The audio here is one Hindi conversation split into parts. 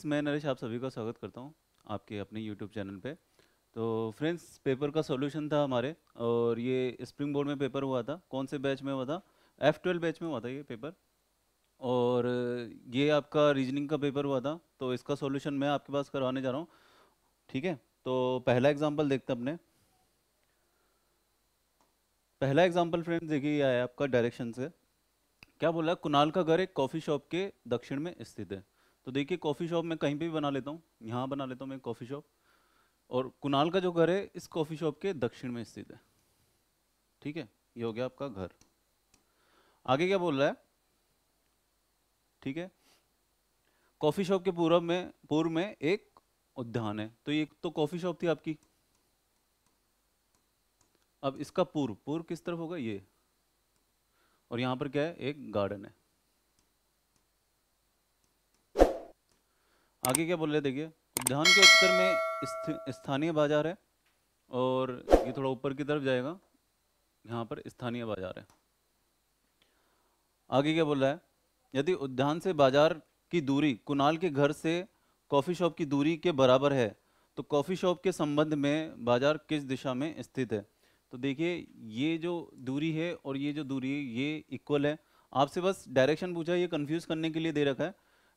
फ्रेंड्स मैं नरेश आप सभी का स्वागत करता हूँ आपके अपने यूट्यूब चैनल पे तो फ्रेंड्स पेपर का सॉल्यूशन था हमारे और ये स्प्रिंग बोर्ड में पेपर हुआ था कौन से बैच में हुआ था एफ ट्वेल्व बैच में हुआ था ये पेपर और ये आपका रीजनिंग का पेपर हुआ था तो इसका सॉल्यूशन मैं आपके पास करवाने जा रहा हूँ ठीक है तो पहला एग्जाम्पल देखते अपने पहला एग्जाम्पल फ्रेंड्स देखिए ये आया आपका डायरेक्शन से क्या बोला कुणाल का घर एक कॉफ़ी शॉप के दक्षिण में स्थित है तो देखिए कॉफ़ी शॉप मैं कहीं पे भी बना लेता हूँ यहाँ बना लेता हूँ मैं कॉफ़ी शॉप और कुणाल का जो घर है इस कॉफ़ी शॉप के दक्षिण में स्थित है ठीक है ये हो गया आपका घर आगे क्या बोल रहा है ठीक है कॉफ़ी शॉप के पूर्व में पूर्व में एक उद्यान है तो ये तो कॉफ़ी शॉप थी आपकी अब इसका पूर्व पूर्व किस तरफ होगा ये और यहाँ पर क्या है एक गार्डन है आगे क्या बोल रहे देखिए उद्यान के उत्तर में स्थानीय बाजार है और ये थोड़ा ऊपर की तरफ जाएगा यहाँ पर स्थानीय बाजार है आगे क्या बोल रहा है यदि उद्यान से बाजार की दूरी कुणाल के घर से कॉफ़ी शॉप की दूरी के बराबर है तो कॉफ़ी शॉप के संबंध में बाजार किस दिशा में स्थित है तो देखिए ये जो दूरी है और ये जो दूरी है ये इक्वल है आपसे बस डायरेक्शन पूछा ये कंफ्यूज करने के लिए दे रखा है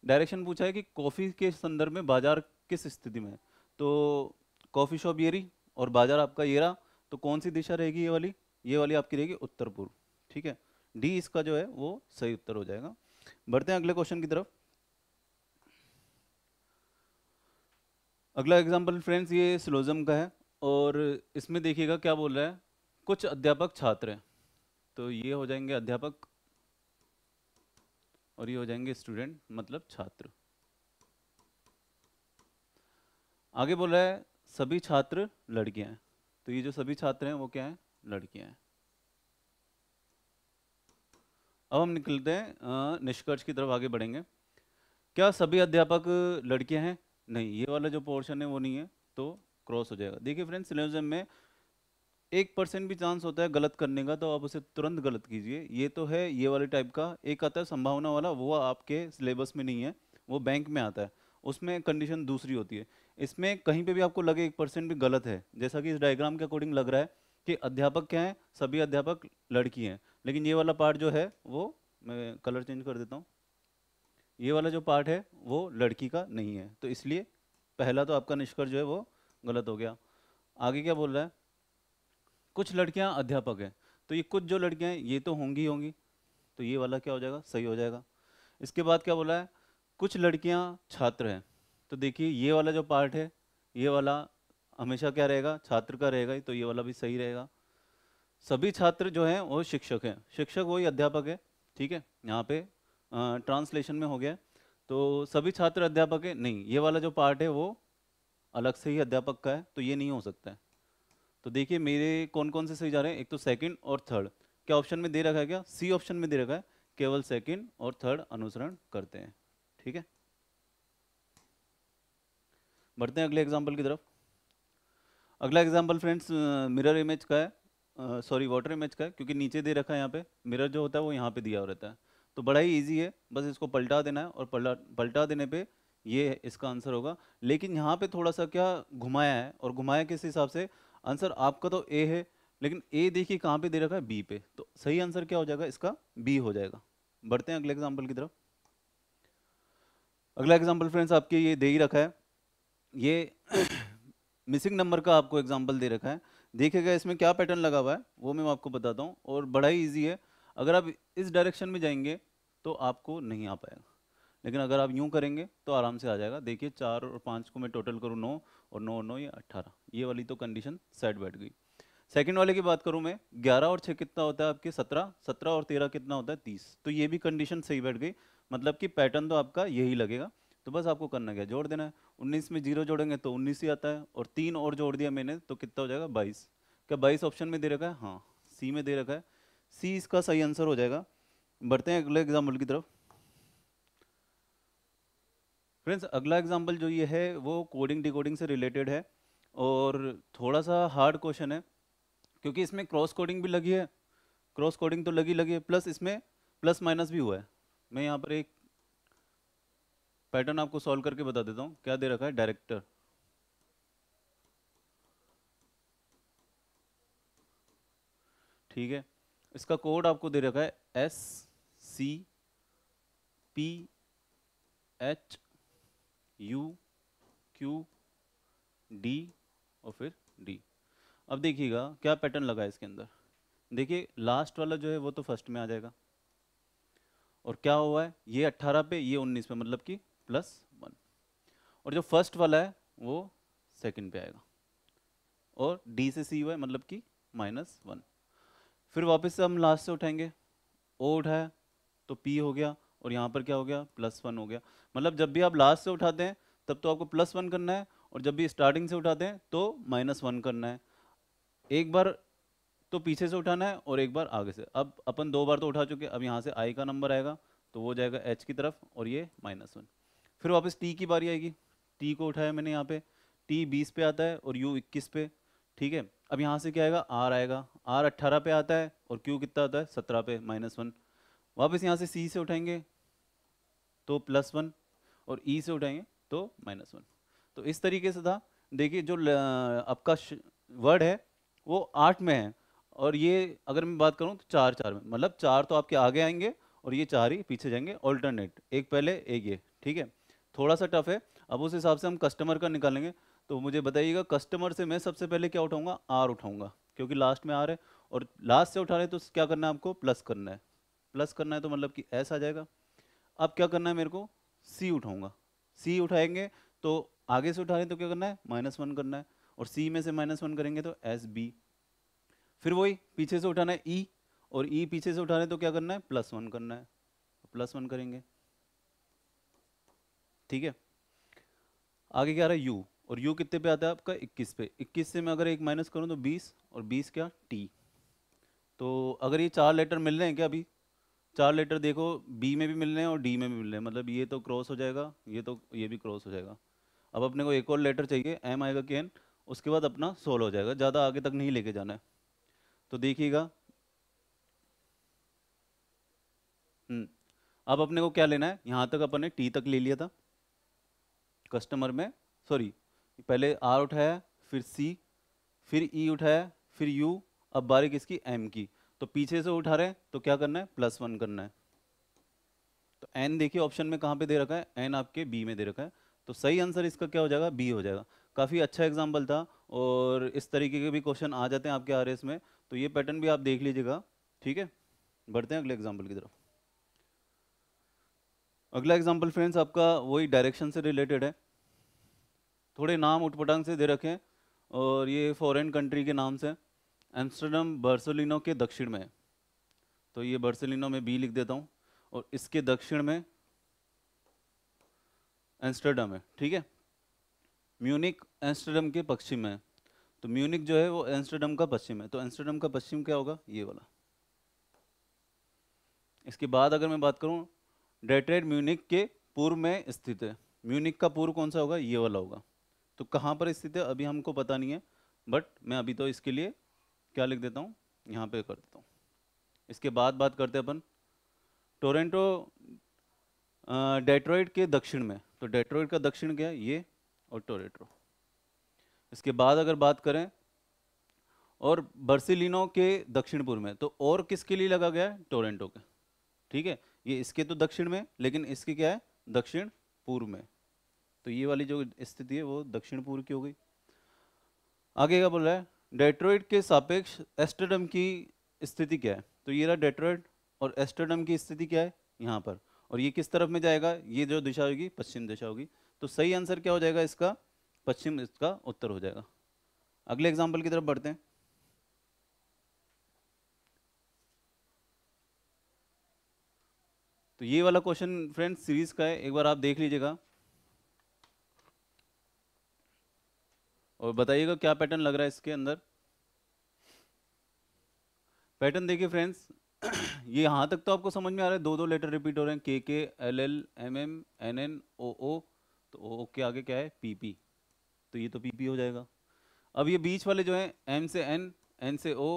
डायरेक्शन पूछा है कि कॉफ़ी के संदर्भ में बाजार किस स्थिति में है तो कॉफ़ी शॉप ये रही और बाजार आपका ये रहा तो कौन सी दिशा रहेगी ये वाली ये वाली आपकी रहेगी उत्तर पूर्व ठीक है डी इसका जो है वो सही उत्तर हो जाएगा बढ़ते हैं अगले क्वेश्चन की तरफ अगला एग्जाम्पल फ्रेंड्स ये स्लोजम का है और इसमें देखिएगा क्या बोल रहा है कुछ अध्यापक छात्र हैं तो ये हो जाएंगे अध्यापक और ये हो जाएंगे स्टूडेंट मतलब छात्र आगे बोल रहा है सभी छात्र लड़कियां हैं तो ये जो सभी छात्र हैं वो क्या है लड़कियां हैं अब हम निकलते हैं निष्कर्ष की तरफ आगे बढ़ेंगे क्या सभी अध्यापक लड़कियां हैं नहीं ये वाला जो पोर्शन है वो नहीं है तो क्रॉस हो जाएगा देखिए फ्रेंड्स सिलेबस में एक परसेंट भी चांस होता है गलत करने का तो आप उसे तुरंत गलत कीजिए ये तो है ये वाले टाइप का एक आता है संभावना वाला वो आपके सिलेबस में नहीं है वो बैंक में आता है उसमें कंडीशन दूसरी होती है इसमें कहीं पे भी आपको लगे एक परसेंट भी गलत है जैसा कि इस डायग्राम के अकॉर्डिंग लग रहा है कि अध्यापक क्या है सभी अध्यापक लड़की हैं लेकिन ये वाला पार्ट जो है वो मैं कलर चेंज कर देता हूँ ये वाला जो पार्ट है वो लड़की का नहीं है तो इसलिए पहला तो आपका निष्कर्ष जो है वो गलत हो गया आगे क्या बोल रहा है कुछ लड़कियां अध्यापक हैं तो ये कुछ जो लड़कियां हैं ये तो होंगी होंगी तो ये वाला क्या हो जाएगा सही हो जाएगा इसके बाद क्या बोला है कुछ लड़कियां छात्र हैं तो देखिए ये वाला जो पार्ट है ये वाला हमेशा क्या रहेगा छात्र का रहेगा ही तो ये वाला भी सही रहेगा सभी छात्र जो हैं वो शिक्षक हैं शिक्षक वही अध्यापक है ठीक है यहाँ पे ट्रांसलेशन में हो गया तो सभी छात्र अध्यापक है नहीं ये वाला जो पार्ट है वो अलग से ही अध्यापक का है तो ये नहीं हो सकता है तो देखिए मेरे कौन कौन से सही जा रहे हैं एक तो सेकंड और थर्ड क्या ऑप्शन में दे रखा है क्या सी ऑप्शन में दे रखा है केवल सेकंड और थर्ड अनुसरण करते हैं ठीक है बढ़ते हैं अगले एग्जाम्पल की तरफ अगला एग्जाम्पल फ्रेंड्स मिरर इमेज का है सॉरी वाटर इमेज का है क्योंकि नीचे दे रखा है यहाँ पे मिरर जो होता है वो यहाँ पे दिया रहता है तो बड़ा ही ईजी है बस इसको पलटा देना है और पलटा पलटा देने पे ये इसका आंसर होगा लेकिन यहाँ पे थोड़ा सा क्या घुमाया है और घुमाया किस हिसाब से आंसर आपका तो ए है लेकिन ए देखिए कहाँ पे दे रखा है बी पे तो सही आंसर क्या हो जाएगा इसका बी हो जाएगा बढ़ते हैं अगले एग्जाम्पल की तरफ अगला एग्जाम्पल फ्रेंड्स आपके ये दे ही रखा है ये मिसिंग नंबर का आपको एग्जाम्पल दे रखा है देखिएगा इसमें क्या पैटर्न लगा हुआ है वो मैं आपको बताता हूँ और बड़ा ही ईजी है अगर आप इस डायरेक्शन में जाएंगे तो आपको नहीं आ पाएगा लेकिन अगर आप यूं करेंगे तो आराम से आ जाएगा देखिए चार और पाँच को मैं टोटल करूँ नौ और नौ नौ या अट्ठारह ये वाली तो कंडीशन सेट बैठ गई सेकेंड वाले की बात करूँ मैं ग्यारह और छः कितना होता है आपके सत्रह सत्रह और तेरह कितना होता है तीस तो ये भी कंडीशन सही बैठ गई मतलब कि पैटर्न तो आपका यही लगेगा तो बस आपको करना क्या जोड़ देना है उन्नीस में जीरो जोड़ेंगे तो उन्नीस ही आता है और तीन और जोड़ दिया मैंने तो कितना हो जाएगा बाईस क्या बाईस ऑप्शन में दे रखा है हाँ सी में दे रखा है सी इसका सही आंसर हो जाएगा बढ़ते हैं अगले एग्जाम्पल की तरफ फ्रेंड्स अगला एग्जाम्पल जो ये है वो कोडिंग डिकोडिंग से रिलेटेड है और थोड़ा सा हार्ड क्वेश्चन है क्योंकि इसमें क्रॉस कोडिंग भी लगी है क्रॉस कोडिंग तो लगी लगी है प्लस इसमें प्लस माइनस भी हुआ है मैं यहाँ पर एक पैटर्न आपको सॉल्व करके बता देता हूँ क्या दे रखा है डायरेक्टर ठीक है इसका कोड आपको दे रखा है S C P H U Q D और फिर डी अब देखिएगा क्या पैटर्न लगा इसके अंदर देखिए लास्ट वाला जो है वो तो फर्स्ट में आ जाएगा और क्या हुआ है ये 18 पे ये 19 पे मतलब कि प्लस वन और जो फर्स्ट वाला है वो सेकंड पे आएगा और डी से सी हुआ है मतलब कि माइनस वन फिर वापस से हम लास्ट से उठाएंगे ओ उठाया तो पी हो गया और यहाँ पर क्या हो गया प्लस वन हो गया मतलब जब भी आप लास्ट से उठाते हैं तब तो आपको प्लस वन करना है और जब भी स्टार्टिंग से उठाते हैं तो माइनस वन करना है एक बार तो पीछे से उठाना है और एक बार आगे से अब अपन दो बार तो उठा चुके अब यहाँ से आई का नंबर आएगा तो वो जाएगा एच की तरफ और ये माइनस वन फिर वापस टी की बारी आएगी टी को उठाया मैंने यहाँ पे टी बीस पे आता है और यू इक्कीस पे ठीक है अब यहाँ से क्या आएगा आर आएगा आर अट्ठारह पे आता है और क्यू कितना आता है सत्रह पे माइनस वन वापस यहाँ से सी से उठाएंगे तो प्लस वन और ई से उठाएंगे तो माइनस वन तो इस तरीके से था देखिए जो आपका वर्ड है वो आठ में है और ये अगर मैं बात करूँ तो चार चार में मतलब चार तो आपके आगे आएंगे और ये चार ही पीछे जाएंगे ऑल्टरनेट एक पहले एक ये ठीक है थोड़ा सा टफ है अब उस हिसाब से हम कस्टमर का निकालेंगे तो मुझे बताइएगा कस्टमर से मैं सबसे पहले क्या उठाऊंगा आर उठाऊंगा क्योंकि लास्ट में आर है और लास्ट से उठा रहे तो क्या करना है आपको प्लस करना है प्लस करना है तो मतलब कि एस आ जाएगा अब क्या करना है मेरे को सी उठाऊंगा सी उठाएंगे तो आगे से उठा रहे तो क्या करना है माइनस वन करना है और सी में से माइनस वन करेंगे तो एस बी फिर वही पीछे से उठाना है ई e, और ई e पीछे से उठा रहे तो क्या करना है प्लस वन करना है प्लस वन करेंगे ठीक है आगे क्या रहा है यू और यू कितने पे आता है आपका इक्कीस पे इक्कीस से मैं अगर एक माइनस करूँ तो बीस और बीस क्या टी तो अगर ये चार लेटर मिल रहे हैं क्या अभी चार लेटर देखो बी में भी मिल रहे हैं और डी में भी मिल रहे हैं मतलब ये तो क्रॉस हो जाएगा ये तो ये भी क्रॉस हो जाएगा अब अपने को एक और लेटर चाहिए एम आएगा के एन उसके बाद अपना सोल्व हो जाएगा ज़्यादा आगे तक नहीं लेके जाना है तो देखिएगा हम्म, अब अपने को क्या लेना है यहाँ तक अपन ने टी तक ले लिया था कस्टमर में सॉरी पहले आर उठाया फिर सी फिर ई e उठाया फिर यू अब बारी किसकी एम की तो पीछे से उठा रहे हैं तो क्या करना है प्लस वन करना है तो एन देखिए ऑप्शन में कहां पे दे रखा है एन आपके बी में दे रखा है तो सही आंसर इसका क्या हो जाएगा बी हो जाएगा काफ़ी अच्छा एग्जाम्पल था और इस तरीके के भी क्वेश्चन आ जाते हैं आपके आर में तो ये पैटर्न भी आप देख लीजिएगा ठीक है बढ़ते हैं अगले एग्जाम्पल की तरफ अगला एग्जाम्पल फ्रेंड्स आपका वही डायरेक्शन से रिलेटेड है थोड़े नाम उठपटांग से दे रखे हैं और ये फॉरेन कंट्री के नाम से एम्स्टर्डम बर्सोलिनो के दक्षिण में है तो ये बर्सोलिनो में बी लिख देता हूँ और इसके दक्षिण में एम्स्टर्डम है ठीक है म्यूनिक एम्स्टर्डम के पश्चिम में है तो म्यूनिक जो है वो एम्स्टर्डम का पश्चिम है तो एम्स्टर्डम का पश्चिम क्या होगा ये वाला इसके बाद अगर मैं बात करूँ डेट्रेड म्यूनिक के पूर्व में स्थित है म्यूनिक का पूर्व कौन सा होगा ये वाला होगा तो कहाँ पर स्थित है अभी हमको पता नहीं है बट मैं अभी तो इसके लिए क्या लिख देता हूँ यहाँ पे कर देता हूँ इसके बाद बात करते हैं अपन टोरेंटो डेट्रॉइड के दक्षिण में तो डेट्रॉइड का दक्षिण क्या है ये और टोरेंटो इसके बाद अगर बात करें और बर्सिलिनो के दक्षिण पूर्व में तो और किसके लिए लगा गया है टोरेंटो के ठीक है ये इसके तो दक्षिण में लेकिन इसके क्या है दक्षिण पूर्व में तो ये वाली जो स्थिति है वो दक्षिण पूर्व की हो गई आगे क्या बोल रहा है डेट्रॉइड के सापेक्ष एस्टेडम की स्थिति क्या है तो ये रहा डेट्रॉइड और एस्टेडम की स्थिति क्या है यहाँ पर और ये किस तरफ में जाएगा ये जो दिशा होगी पश्चिम दिशा होगी तो सही आंसर क्या हो जाएगा इसका पश्चिम इसका उत्तर हो जाएगा अगले एग्जाम्पल की तरफ बढ़ते हैं तो ये वाला क्वेश्चन फ्रेंड्स सीरीज का है एक बार आप देख लीजिएगा और बताइएगा क्या पैटर्न लग रहा है इसके अंदर पैटर्न देखिए फ्रेंड्स ये यहाँ तक तो आपको समझ में आ रहा है दो दो लेटर रिपीट हो रहे हैं K K L L M M N N O O तो ओ के आगे क्या है पी पी तो ये तो पी पी हो जाएगा अब ये बीच वाले जो हैं एम से एन एन से ओ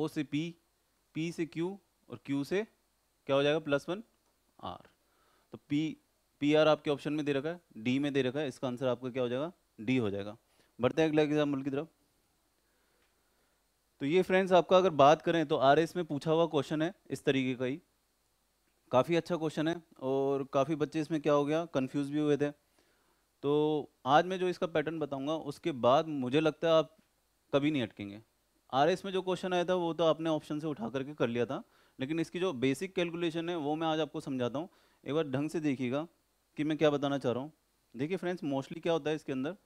ओ से पी पी से क्यू और क्यू से क्या हो जाएगा प्लस वन आर तो पी पी आर आपके ऑप्शन में दे रखा है डी में दे रखा है इसका आंसर आपका क्या हो जाएगा डी हो जाएगा बढ़ते हैं अगले एग्जाम्पल की तरफ तो ये फ्रेंड्स आपका अगर बात करें तो आर में पूछा हुआ क्वेश्चन है इस तरीके का ही काफ़ी अच्छा क्वेश्चन है और काफ़ी बच्चे इसमें क्या हो गया कंफ्यूज भी हुए थे तो आज मैं जो इसका पैटर्न बताऊंगा उसके बाद मुझे लगता है आप कभी नहीं अटकेंगे आर में जो क्वेश्चन आया था वो तो आपने ऑप्शन से उठा करके कर लिया था लेकिन इसकी जो बेसिक कैलकुलेशन है वो मैं आज आपको समझाता हूँ एक बार ढंग से देखिएगा कि मैं क्या बताना चाह रहा हूँ देखिए फ्रेंड्स मोस्टली क्या होता है इसके अंदर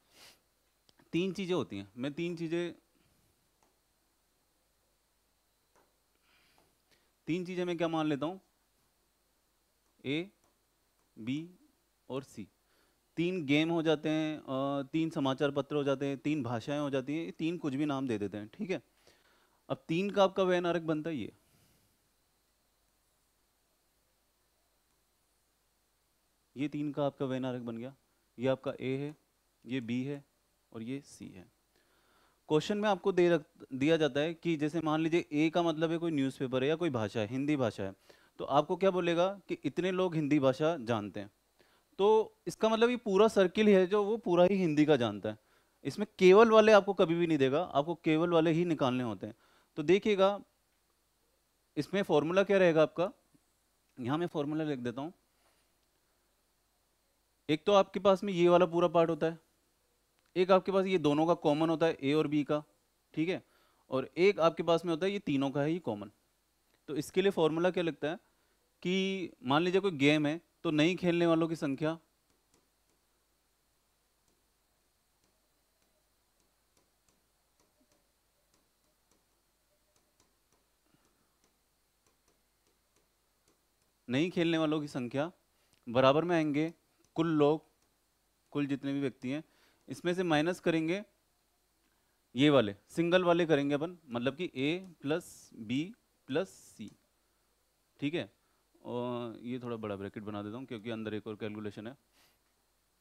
तीन चीज़ें होती हैं मैं तीन चीज़ें तीन चीज़ें मैं क्या मान लेता हूं ए बी और सी तीन गेम हो जाते हैं तीन समाचार पत्र हो जाते हैं तीन भाषाएं हो जाती हैं तीन कुछ भी नाम दे देते हैं ठीक है अब तीन का आपका वह नारक बनता ही है ये तीन का आपका वह नारक बन गया ये आपका ए है ये बी है और ये सी है क्वेश्चन में आपको दे रख दिया जाता है कि जैसे मान लीजिए ए का मतलब है कोई न्यूज़पेपर है या कोई भाषा है हिंदी भाषा है तो आपको क्या बोलेगा कि इतने लोग हिंदी भाषा जानते हैं तो इसका मतलब ये पूरा सर्किल है जो वो पूरा ही हिंदी का जानता है इसमें केवल वाले आपको कभी भी नहीं देगा आपको केवल वाले ही निकालने होते हैं तो देखिएगा इसमें फॉर्मूला क्या रहेगा आपका यहाँ मैं फॉर्मूला लिख देता हूँ एक तो आपके पास में ये वाला पूरा पार्ट होता है एक आपके पास ये दोनों का कॉमन होता है ए और बी का ठीक है और एक आपके पास में होता है ये तीनों का है ये कॉमन तो इसके लिए फॉर्मूला क्या लगता है कि मान लीजिए कोई गेम है तो नहीं खेलने वालों की संख्या नहीं खेलने वालों की संख्या बराबर में आएंगे कुल लोग कुल जितने भी व्यक्ति हैं इसमें से माइनस करेंगे ये वाले सिंगल वाले करेंगे अपन मतलब कि A plus B plus C ठीक है और ये थोड़ा बड़ा ब्रैकेट बना देता हूँ क्योंकि अंदर एक और कैलकुलेशन है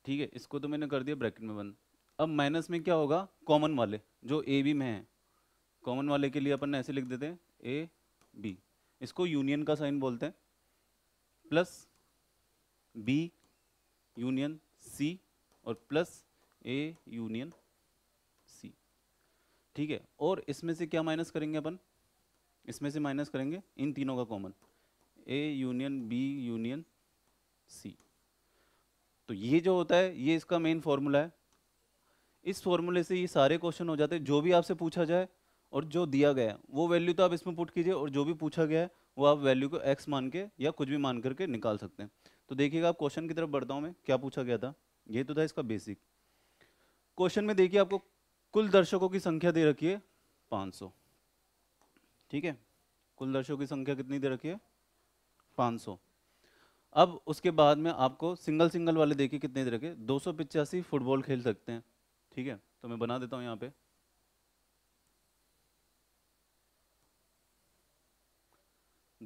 ठीक है इसको तो मैंने कर दिया ब्रैकेट में बंद अब माइनस में क्या होगा कॉमन वाले जो ए बी में है कॉमन वाले के लिए अपन ऐसे लिख देते हैं ए बी इसको यूनियन का साइन बोलते हैं प्लस बी यूनियन सी और प्लस ए यूनियन सी ठीक है और इसमें से क्या माइनस करेंगे अपन इसमें से माइनस करेंगे इन तीनों का common A union B union C तो ये जो होता है ये इसका मेन फॉर्मूला है इस फॉर्मूले से ये सारे क्वेश्चन हो जाते हैं जो भी आपसे पूछा जाए और जो दिया गया है वो वैल्यू तो आप इसमें पुट कीजिए और जो भी पूछा गया है वो आप वैल्यू को एक्स मान के या कुछ भी मान करके निकाल सकते हैं तो देखिएगा आप क्वेश्चन की तरफ बढ़ता हूँ मैं क्या पूछा गया था ये तो था इसका बेसिक क्वेश्चन में देखिए आपको कुल दर्शकों की संख्या दे रखी है 500 ठीक है कुल दर्शकों की संख्या कितनी दे रखी है 500 अब उसके बाद में आपको सिंगल सिंगल वाले देखिए कितने दे रखे दो फुटबॉल खेल सकते हैं ठीक है तो मैं बना देता हूँ यहाँ पे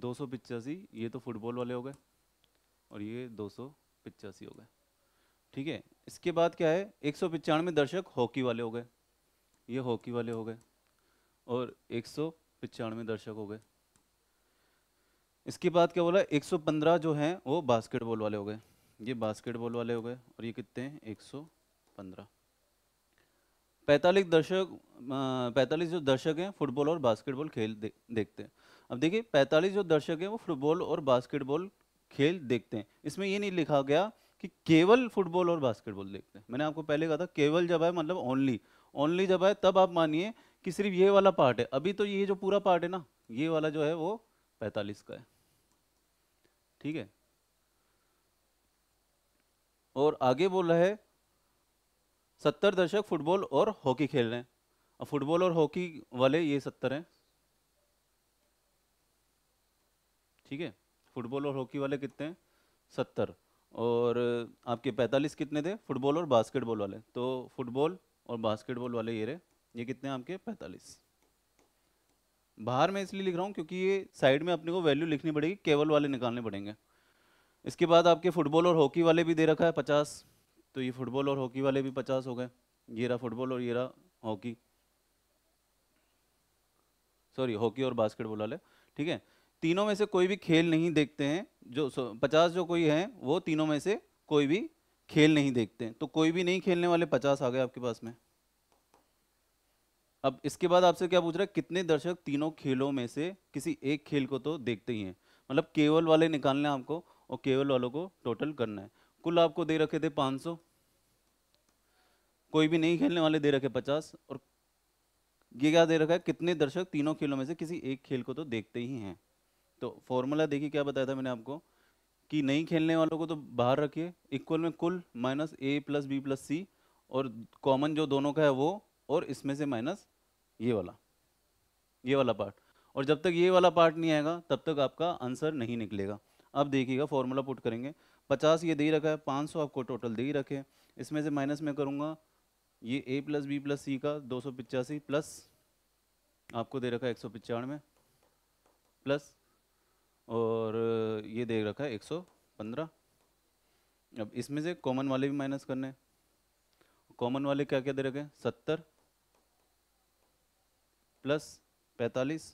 दो सौ ये तो फुटबॉल वाले हो गए और ये दो सौ हो गए ठीक है इसके बाद क्या है एक सौ दर्शक हॉकी वाले हो गए ये हॉकी वाले हो गए और एक सौ दर्शक हो गए इसके बाद क्या बोला 115 जो हैं वो बास्केटबॉल वाले हो गए ये बास्केटबॉल वाले हो गए और ये कितने हैं 115 पैंतालीस दर्शक पैंतालीस जो दर्शक हैं फुटबॉल और बास्केटबॉल खेल दे, देखते हैं अब देखिए पैंतालीस जो दर्शक हैं वो फुटबॉल और बास्केटबॉल खेल देखते हैं इसमें ये नहीं लिखा गया कि केवल फुटबॉल और बास्केटबॉल देखते हैं मैंने आपको पहले कहा था केवल जब है मतलब ओनली ओनली जब है तब आप मानिए कि सिर्फ ये वाला पार्ट है अभी तो ये जो पूरा पार्ट है ना ये वाला जो है वो पैतालीस का है ठीक है और आगे बोल रहा है सत्तर दशक फुटबॉल और हॉकी खेल रहे हैं और फुटबॉल और हॉकी वाले ये सत्तर हैं ठीक है फुटबॉल और हॉकी वाले कितने हैं सत्तर और आपके 45 कितने थे फुटबॉल और बास्केटबॉल वाले तो फुटबॉल और बास्केटबॉल वाले ये रहे ये कितने आपके 45 बाहर मैं इसलिए लिख रहा हूँ क्योंकि ये साइड में अपने को वैल्यू लिखनी पड़ेगी केवल वाले निकालने पड़ेंगे इसके बाद आपके फुटबॉल और हॉकी वाले भी दे रखा है पचास तो ये फुटबॉल और हॉकी वाले भी पचास हो गए ये रहा फुटबॉल और ये रहा हॉकी सॉरी हॉकी और बास्केटबॉल वाले ठीक है तीनों में से कोई भी खेल नहीं देखते हैं जो पचास जो कोई हैं वो तीनों में से कोई भी खेल नहीं देखते हैं तो कोई भी नहीं खेलने वाले पचास आ गए आपके पास में अब इसके बाद आपसे क्या पूछ रहा है कितने दर्शक तीनों खेलों में से किसी एक खेल को तो देखते ही हैं मतलब केवल वाले निकालने आपको और केवल वालों को टोटल करना है कुल आपको दे रखे थे 500 कोई भी नहीं खेलने वाले दे रखे 50 और ये क्या दे रखा है कितने दर्शक तीनों खेलों में से किसी एक खेल को तो देखते ही हैं तो फॉर्मूला देखिए क्या बताया था मैंने आपको कि नहीं खेलने वालों को तो बाहर रखिए इक्वल में कुल minus A plus B plus C और कॉमन जो दोनों का है वो और इसमें से माइनस ये वाला ये वाला पार्ट और जब तक ये वाला पार्ट नहीं आएगा तब तक आपका आंसर नहीं निकलेगा अब देखिएगा फॉर्मूला पुट करेंगे पचास ये दे ही रखा है पाँच आपको टोटल दे ही रखे इसमें से माइनस में करूँगा ये A plus B plus C का दो सौ पिचासी प्लस आपको दे रखा है एक सौ पचानवे प्लस और ये दे रखा है 115 अब इसमें से कॉमन वाले भी माइनस करने हैं कॉमन वाले क्या क्या दे रखे हैं सत्तर प्लस पैंतालीस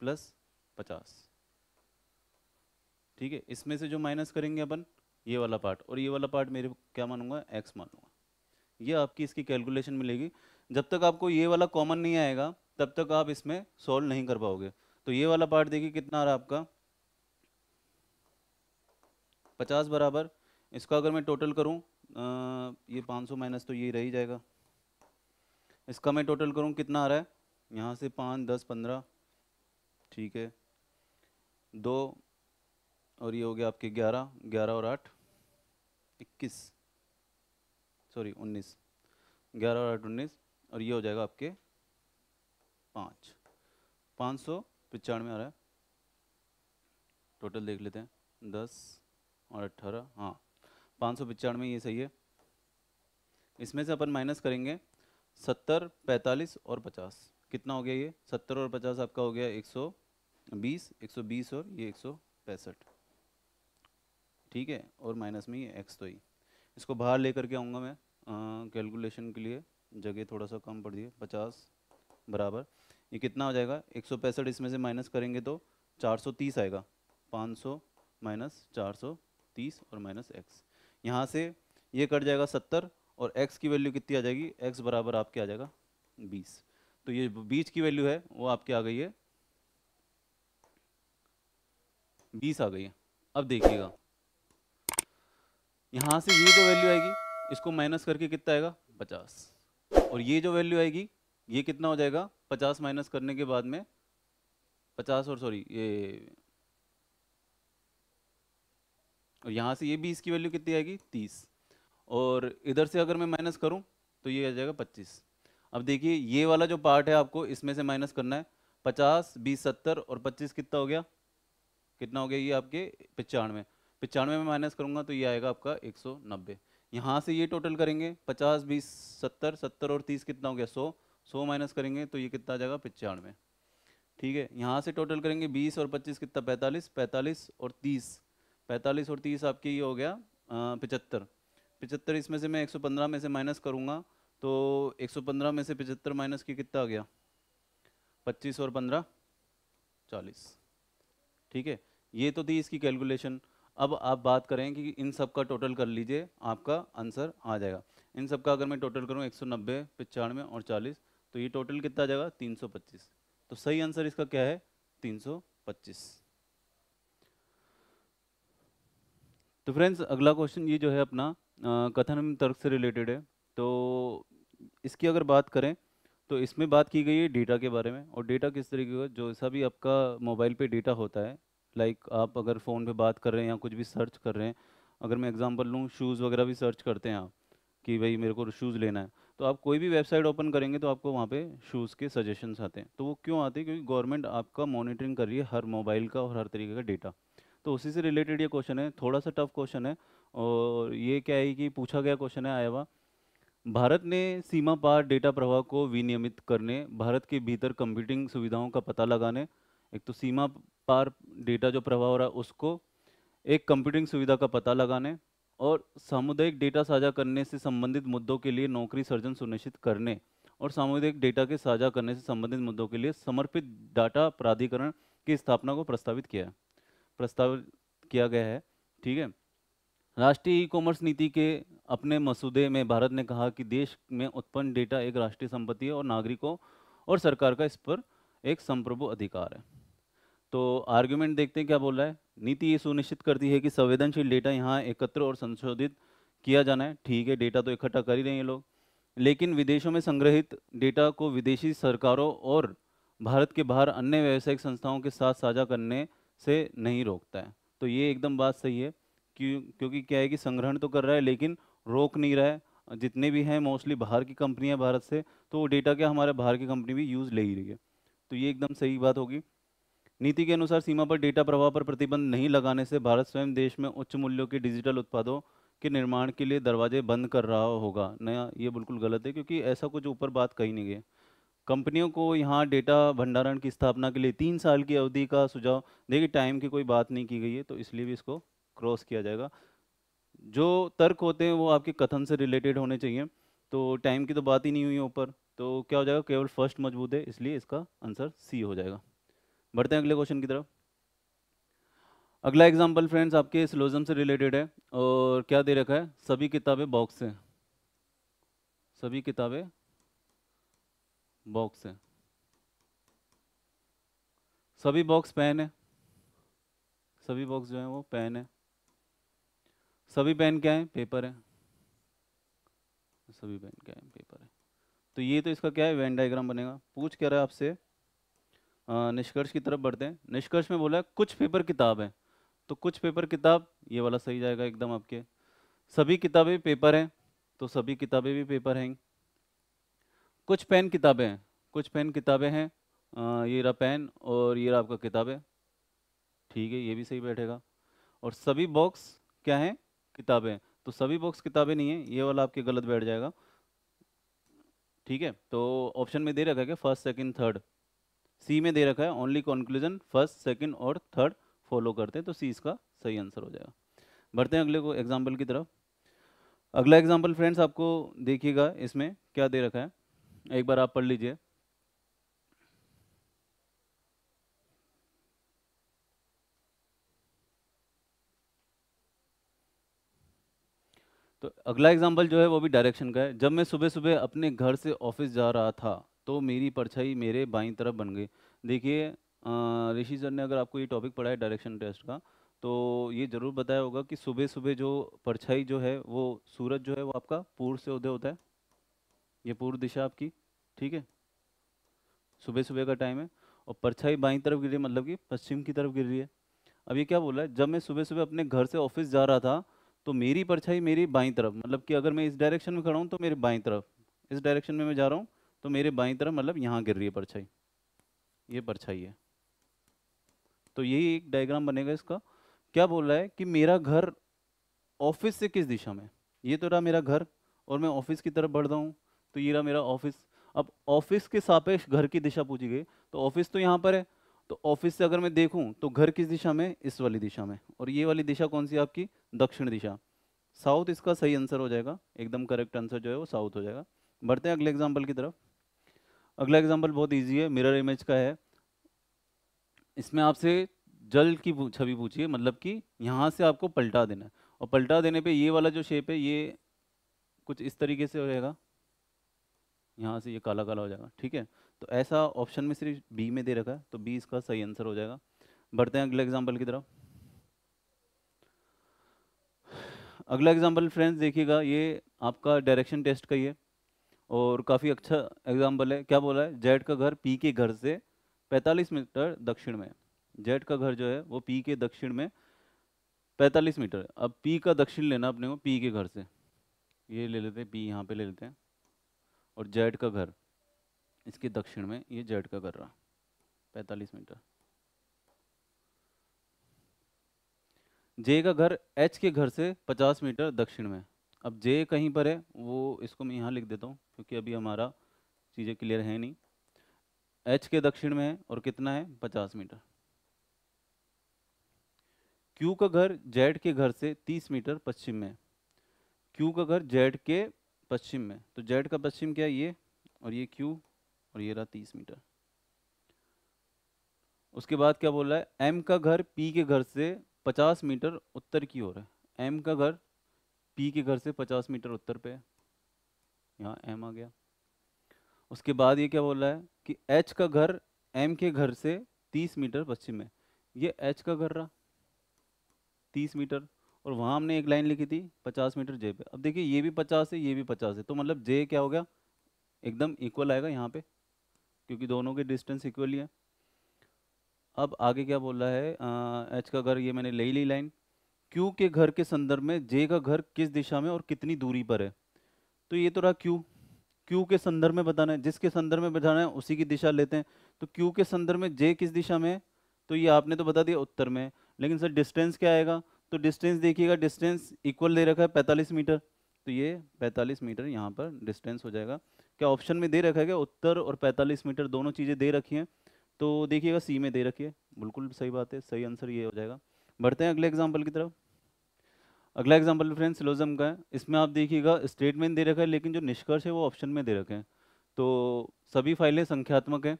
प्लस पचास ठीक है इसमें से जो माइनस करेंगे अपन ये वाला पार्ट और ये वाला पार्ट मेरे क्या मानूंगा एक्स मानूंगा ये आपकी इसकी कैलकुलेशन मिलेगी जब तक आपको ये वाला कॉमन नहीं आएगा तब तक आप इसमें सॉल्व नहीं कर पाओगे तो ये वाला पार्ट देखिए कितना आ रहा है आपका पचास बराबर इसका अगर मैं टोटल करूँ ये पाँच सौ माइनस तो ये रह ही जाएगा इसका मैं टोटल करूँ कितना आ रहा है यहाँ से पाँच दस पंद्रह ठीक है दो और ये हो गया आपके ग्यारह ग्यारह और आठ इक्कीस सॉरी उन्नीस ग्यारह और आठ उन्नीस और ये हो जाएगा आपके पाँच पाँच सौ पचानवे आ रहा है टोटल देख लेते हैं दस और अट्ठारह हाँ पाँच सौ पचानवे ये सही है इसमें से अपन माइनस करेंगे सत्तर पैंतालीस और पचास कितना हो गया ये सत्तर और पचास आपका हो गया एक सौ बीस एक सौ बीस और ये एक सौ पैंसठ ठीक है और माइनस में ये एक्स तो ही इसको बाहर ले करके आऊँगा मैं कैलकुलेशन के लिए जगह थोड़ा सा कम पड़ दिए पचास बराबर ये कितना हो जाएगा एक इसमें से माइनस करेंगे तो 430 आएगा 500 माइनस 430 और माइनस एक्स यहाँ से ये कट जाएगा 70 और x की वैल्यू कितनी आ जाएगी x बराबर आपके आ जाएगा 20 तो ये बीच की वैल्यू है वो आपके आ गई है 20 आ गई है अब देखिएगा यहाँ से ये जो वैल्यू आएगी इसको माइनस करके कितना आएगा 50 और ये जो वैल्यू आएगी ये कितना हो जाएगा पचास माइनस करने के बाद में पचास और सॉरी ये और यहाँ से ये भी इसकी वैल्यू कितनी आएगी तीस और इधर से अगर मैं माइनस करूँ तो ये आ जाएगा पच्चीस अब देखिए ये वाला जो पार्ट है आपको इसमें से माइनस करना है पचास बीस सत्तर और पच्चीस कितना हो गया कितना हो गया ये आपके पचानवे पचानवे में माइनस करूँगा तो ये आएगा आपका एक सौ नब्बे यहाँ से ये टोटल करेंगे पचास बीस सत्तर सत्तर और तीस कितना हो गया सौ सौ माइनस करेंगे तो ये कितना आ जाएगा पिचानवे ठीक है यहाँ से टोटल करेंगे बीस और पच्चीस कितना पैंतालीस पैंतालीस और तीस पैंतालीस और तीस आपके ये हो गया पिचत्तर पिचत्तर इसमें से मैं एक सौ पंद्रह में से माइनस करूँगा तो एक सौ पंद्रह में से पिचत्तर माइनस की कितना आ गया पच्चीस और पंद्रह चालीस ठीक है ये तो थी इसकी कैलकुलेशन अब आप बात करें कि इन सब का टोटल कर लीजिए आपका आंसर आ जाएगा इन सब का अगर मैं टोटल करूँ एक सौ नब्बे पचानवे और चालीस तो ये टोटल कितना आ जाएगा 325 तो सही आंसर इसका क्या है 325 तो फ्रेंड्स अगला क्वेश्चन ये जो है अपना कथन तर्क से रिलेटेड है तो इसकी अगर बात करें तो इसमें बात की गई है डेटा के बारे में और डेटा किस तरीके का जो सा भी आपका मोबाइल पे डेटा होता है लाइक आप अगर फ़ोन पे बात कर रहे हैं या कुछ भी सर्च कर रहे हैं अगर मैं एग्जांपल लूँ शूज़ वगैरह भी सर्च करते हैं आप कि भाई मेरे को शूज़ लेना है तो आप कोई भी वेबसाइट ओपन करेंगे तो आपको वहाँ पे शूज़ के सजेशंस आते हैं तो वो क्यों आते हैं क्योंकि गवर्नमेंट आपका मॉनिटरिंग कर रही है हर मोबाइल का और हर तरीके का डेटा तो उसी से रिलेटेड ये क्वेश्चन है थोड़ा सा टफ क्वेश्चन है और ये क्या है कि पूछा गया क्वेश्चन है आया हुआ भारत ने सीमा पार डेटा प्रवाह को विनियमित करने भारत के भीतर कंप्यूटिंग सुविधाओं का पता लगाने एक तो सीमा पार डेटा जो प्रवाह हो रहा है उसको एक कंप्यूटिंग सुविधा का पता लगाने और सामुदायिक डेटा साझा करने से संबंधित मुद्दों के लिए नौकरी सर्जन सुनिश्चित करने और सामुदायिक डेटा के साझा करने से संबंधित मुद्दों के लिए समर्पित डाटा प्राधिकरण की स्थापना को प्रस्तावित किया प्रस्तावित किया गया है ठीक है राष्ट्रीय ई कॉमर्स नीति के अपने मसूदे में भारत ने कहा कि देश में उत्पन्न डेटा एक राष्ट्रीय संपत्ति है और नागरिकों और सरकार का इस पर एक संप्रभु अधिकार है तो आर्ग्यूमेंट देखते हैं क्या बोल रहा है नीति ये सुनिश्चित करती है कि संवेदनशील डेटा यहाँ एकत्र और संशोधित किया जाना है ठीक है डेटा तो इकट्ठा कर ही रहे हैं लोग लेकिन विदेशों में संग्रहित डेटा को विदेशी सरकारों और भारत के बाहर अन्य व्यावसायिक संस्थाओं के साथ साझा करने से नहीं रोकता है तो ये एकदम बात सही है क्यों क्योंकि क्या है कि संग्रहण तो कर रहा है लेकिन रोक नहीं रहा है जितने भी हैं मोस्टली बाहर की कंपनियां भारत से तो वो डेटा क्या हमारे बाहर की कंपनी भी यूज़ ले ही रही है तो ये एकदम सही बात होगी नीति के अनुसार सीमा पर डेटा प्रवाह पर प्रतिबंध नहीं लगाने से भारत स्वयं देश में उच्च मूल्यों के डिजिटल उत्पादों के निर्माण के लिए दरवाजे बंद कर रहा होगा नया ये बिल्कुल गलत है क्योंकि ऐसा कुछ ऊपर बात कही नहीं गई कंपनियों को यहाँ डेटा भंडारण की स्थापना के लिए तीन साल की अवधि का सुझाव देखिए टाइम की कोई बात नहीं की गई है तो इसलिए भी इसको क्रॉस किया जाएगा जो तर्क होते हैं वो आपके कथन से रिलेटेड होने चाहिए तो टाइम की तो बात ही नहीं हुई ऊपर तो क्या हो जाएगा केवल फर्स्ट मजबूत है इसलिए इसका आंसर सी हो जाएगा बढ़ते हैं अगले क्वेश्चन की तरफ अगला एग्जाम्पल फ्रेंड्स आपके स्लोजम से रिलेटेड है और क्या दे रखा है सभी किताबें बॉक्स हैं सभी किताबें बॉक्स हैं सभी बॉक्स पेन है सभी बॉक्स जो है वो पेन है सभी पेन क्या है पेपर है सभी पेन क्या है पेपर है तो ये तो इसका क्या है वेन डायग्राम बनेगा पूछ क्या रहा है आपसे निष्कर्ष की तरफ बढ़ते हैं निष्कर्ष में बोला है कुछ पेपर किताब हैं तो कुछ पेपर किताब ये वाला सही जाएगा एकदम आपके सभी किताबें पेपर हैं तो सभी किताबें भी पेपर हैं कुछ पेन किताबें हैं कुछ पेन किताबें हैं ये रहा पेन और ये रहा आपका किताब है ठीक है ये भी सही बैठेगा और सभी बॉक्स क्या हैं किताबें तो सभी बॉक्स किताबें नहीं है ये वाला आपके गलत बैठ जाएगा ठीक है तो ऑप्शन में दे रखा है फर्स्ट सेकंड थर्ड सी में दे रखा है ओनली कॉन्क्लूजन फर्स्ट सेकेंड और थर्ड फॉलो करते हैं तो सी इसका सही आंसर हो जाएगा बढ़ते हैं अगले को एग्जाम्पल की तरफ अगला एग्जाम्पल फ्रेंड्स आपको देखिएगा इसमें क्या दे रखा है एक बार आप पढ़ लीजिए तो अगला एग्जाम्पल जो है वो भी डायरेक्शन का है जब मैं सुबह सुबह अपने घर से ऑफिस जा रहा था तो मेरी परछाई मेरे बाई तरफ बन गई देखिए ऋषि सर ने अगर आपको ये टॉपिक पढ़ा है डायरेक्शन टेस्ट का तो ये ज़रूर बताया होगा कि सुबह सुबह जो परछाई जो है वो सूरज जो है वो आपका पूर्व से उदय होता है ये पूर्व दिशा आपकी ठीक है सुबह सुबह का टाइम है और परछाई बाई तरफ गिर रही है मतलब कि पश्चिम की तरफ गिर रही है अब ये क्या बोला है जब मैं सुबह सुबह अपने घर से ऑफिस जा रहा था तो मेरी परछाई मेरी बाई तरफ मतलब कि अगर मैं इस डायरेक्शन में खड़ा हूँ तो मेरी बाई तरफ इस डायरेक्शन में मैं जा रहा हूँ तो मेरे बाई तरफ मतलब यहाँ गिर रही है परछाई ये परछाई है तो यही एक डायग्राम बनेगा इसका क्या बोल रहा है कि मेरा घर ऑफिस से किस दिशा में ये तो रहा मेरा घर और मैं ऑफिस की तरफ बढ़ रहा हूँ तो ये रहा मेरा ऑफिस अब ऑफिस के सापेक्ष घर की दिशा पूछी गई तो ऑफिस तो यहाँ पर है तो ऑफिस से अगर मैं देखूँ तो घर किस दिशा में इस वाली दिशा में और ये वाली दिशा कौन सी आपकी दक्षिण दिशा साउथ इसका सही आंसर हो जाएगा एकदम करेक्ट आंसर जो है वो साउथ हो जाएगा बढ़ते हैं अगले एग्जाम्पल की तरफ अगला एग्जाम्पल बहुत ईजी है मिरर इमेज का है इसमें आपसे जल की छवि पूछिए मतलब कि यहाँ से आपको पलटा देना है और पलटा देने पे ये वाला जो शेप है ये कुछ इस तरीके से रहेगा यहाँ से ये काला काला हो जाएगा ठीक है तो ऐसा ऑप्शन में सिर्फ बी में दे रखा है तो बी इसका सही आंसर हो जाएगा बढ़ते हैं अगले एग्जाम्पल की तरफ अगला एग्जाम्पल फ्रेंड्स देखिएगा ये आपका डायरेक्शन टेस्ट का ही है और काफ़ी अच्छा एग्जाम्पल है क्या बोला है जेड का घर पी के घर से 45 मीटर दक्षिण में जेड का घर जो है वो पी के दक्षिण में 45 मीटर अब पी का दक्षिण लेना अपने को पी के घर से ये ले लेते हैं पी यहाँ पे ले लेते हैं और जेड का घर इसके दक्षिण में ये जेड का घर रहा पैंतालीस मीटर जे का घर एच के घर से 50 मीटर दक्षिण में अब जे कहीं पर है वो इसको मैं यहाँ लिख देता हूँ क्योंकि अभी हमारा चीज़ें क्लियर है नहीं एच के दक्षिण में है और कितना है पचास मीटर क्यू का घर जेड के घर से तीस मीटर पश्चिम में क्यू का घर जेड के पश्चिम में तो जेड का पश्चिम क्या है ये और ये क्यू और ये रहा तीस मीटर उसके बाद क्या बोल रहा है एम का घर पी के घर से पचास मीटर उत्तर की ओर है एम का घर पी के घर से पचास मीटर उत्तर पे यहाँ एम आ गया उसके बाद ये क्या बोल रहा है कि एच का घर एम के घर से तीस मीटर पश्चिम में ये एच का घर रहा तीस मीटर और वहाँ हमने एक लाइन लिखी थी पचास मीटर जे पे अब देखिए ये भी पचास है ये भी पचास है तो मतलब जे क्या हो गया एकदम इक्वल आएगा यहाँ पे क्योंकि दोनों के डिस्टेंस इक्वल ही है अब आगे क्या बोल रहा है एच का घर ये मैंने ले ली लाइन क्यू के घर के संदर्भ में जे का घर किस दिशा में और कितनी दूरी पर है तो ये तो रहा क्यू क्यू के संदर्भ में बताना है जिसके संदर्भ में बताना है उसी की दिशा लेते हैं तो क्यू के संदर्भ में जे किस दिशा में है तो ये आपने तो बता दिया उत्तर में लेकिन सर डिस्टेंस क्या आएगा तो डिस्टेंस देखिएगा डिस्टेंस इक्वल दे रखा है पैंतालीस मीटर तो ये पैंतालीस मीटर यहाँ पर डिस्टेंस हो जाएगा क्या ऑप्शन में दे रखा है क्या उत्तर और पैंतालीस मीटर दोनों चीज़ें दे रखी हैं तो देखिएगा सी में दे रखी है बिल्कुल सही बात है सही आंसर ये हो जाएगा बढ़ते हैं अगले एग्जाम्पल की तरफ अगला एग्जाम्पल फ्रेंड सिलोजम का है इसमें आप देखिएगा स्टेटमेंट दे रखा है लेकिन जो निष्कर्ष है वो ऑप्शन में दे रखे हैं तो सभी फाइलें संख्यात्मक हैं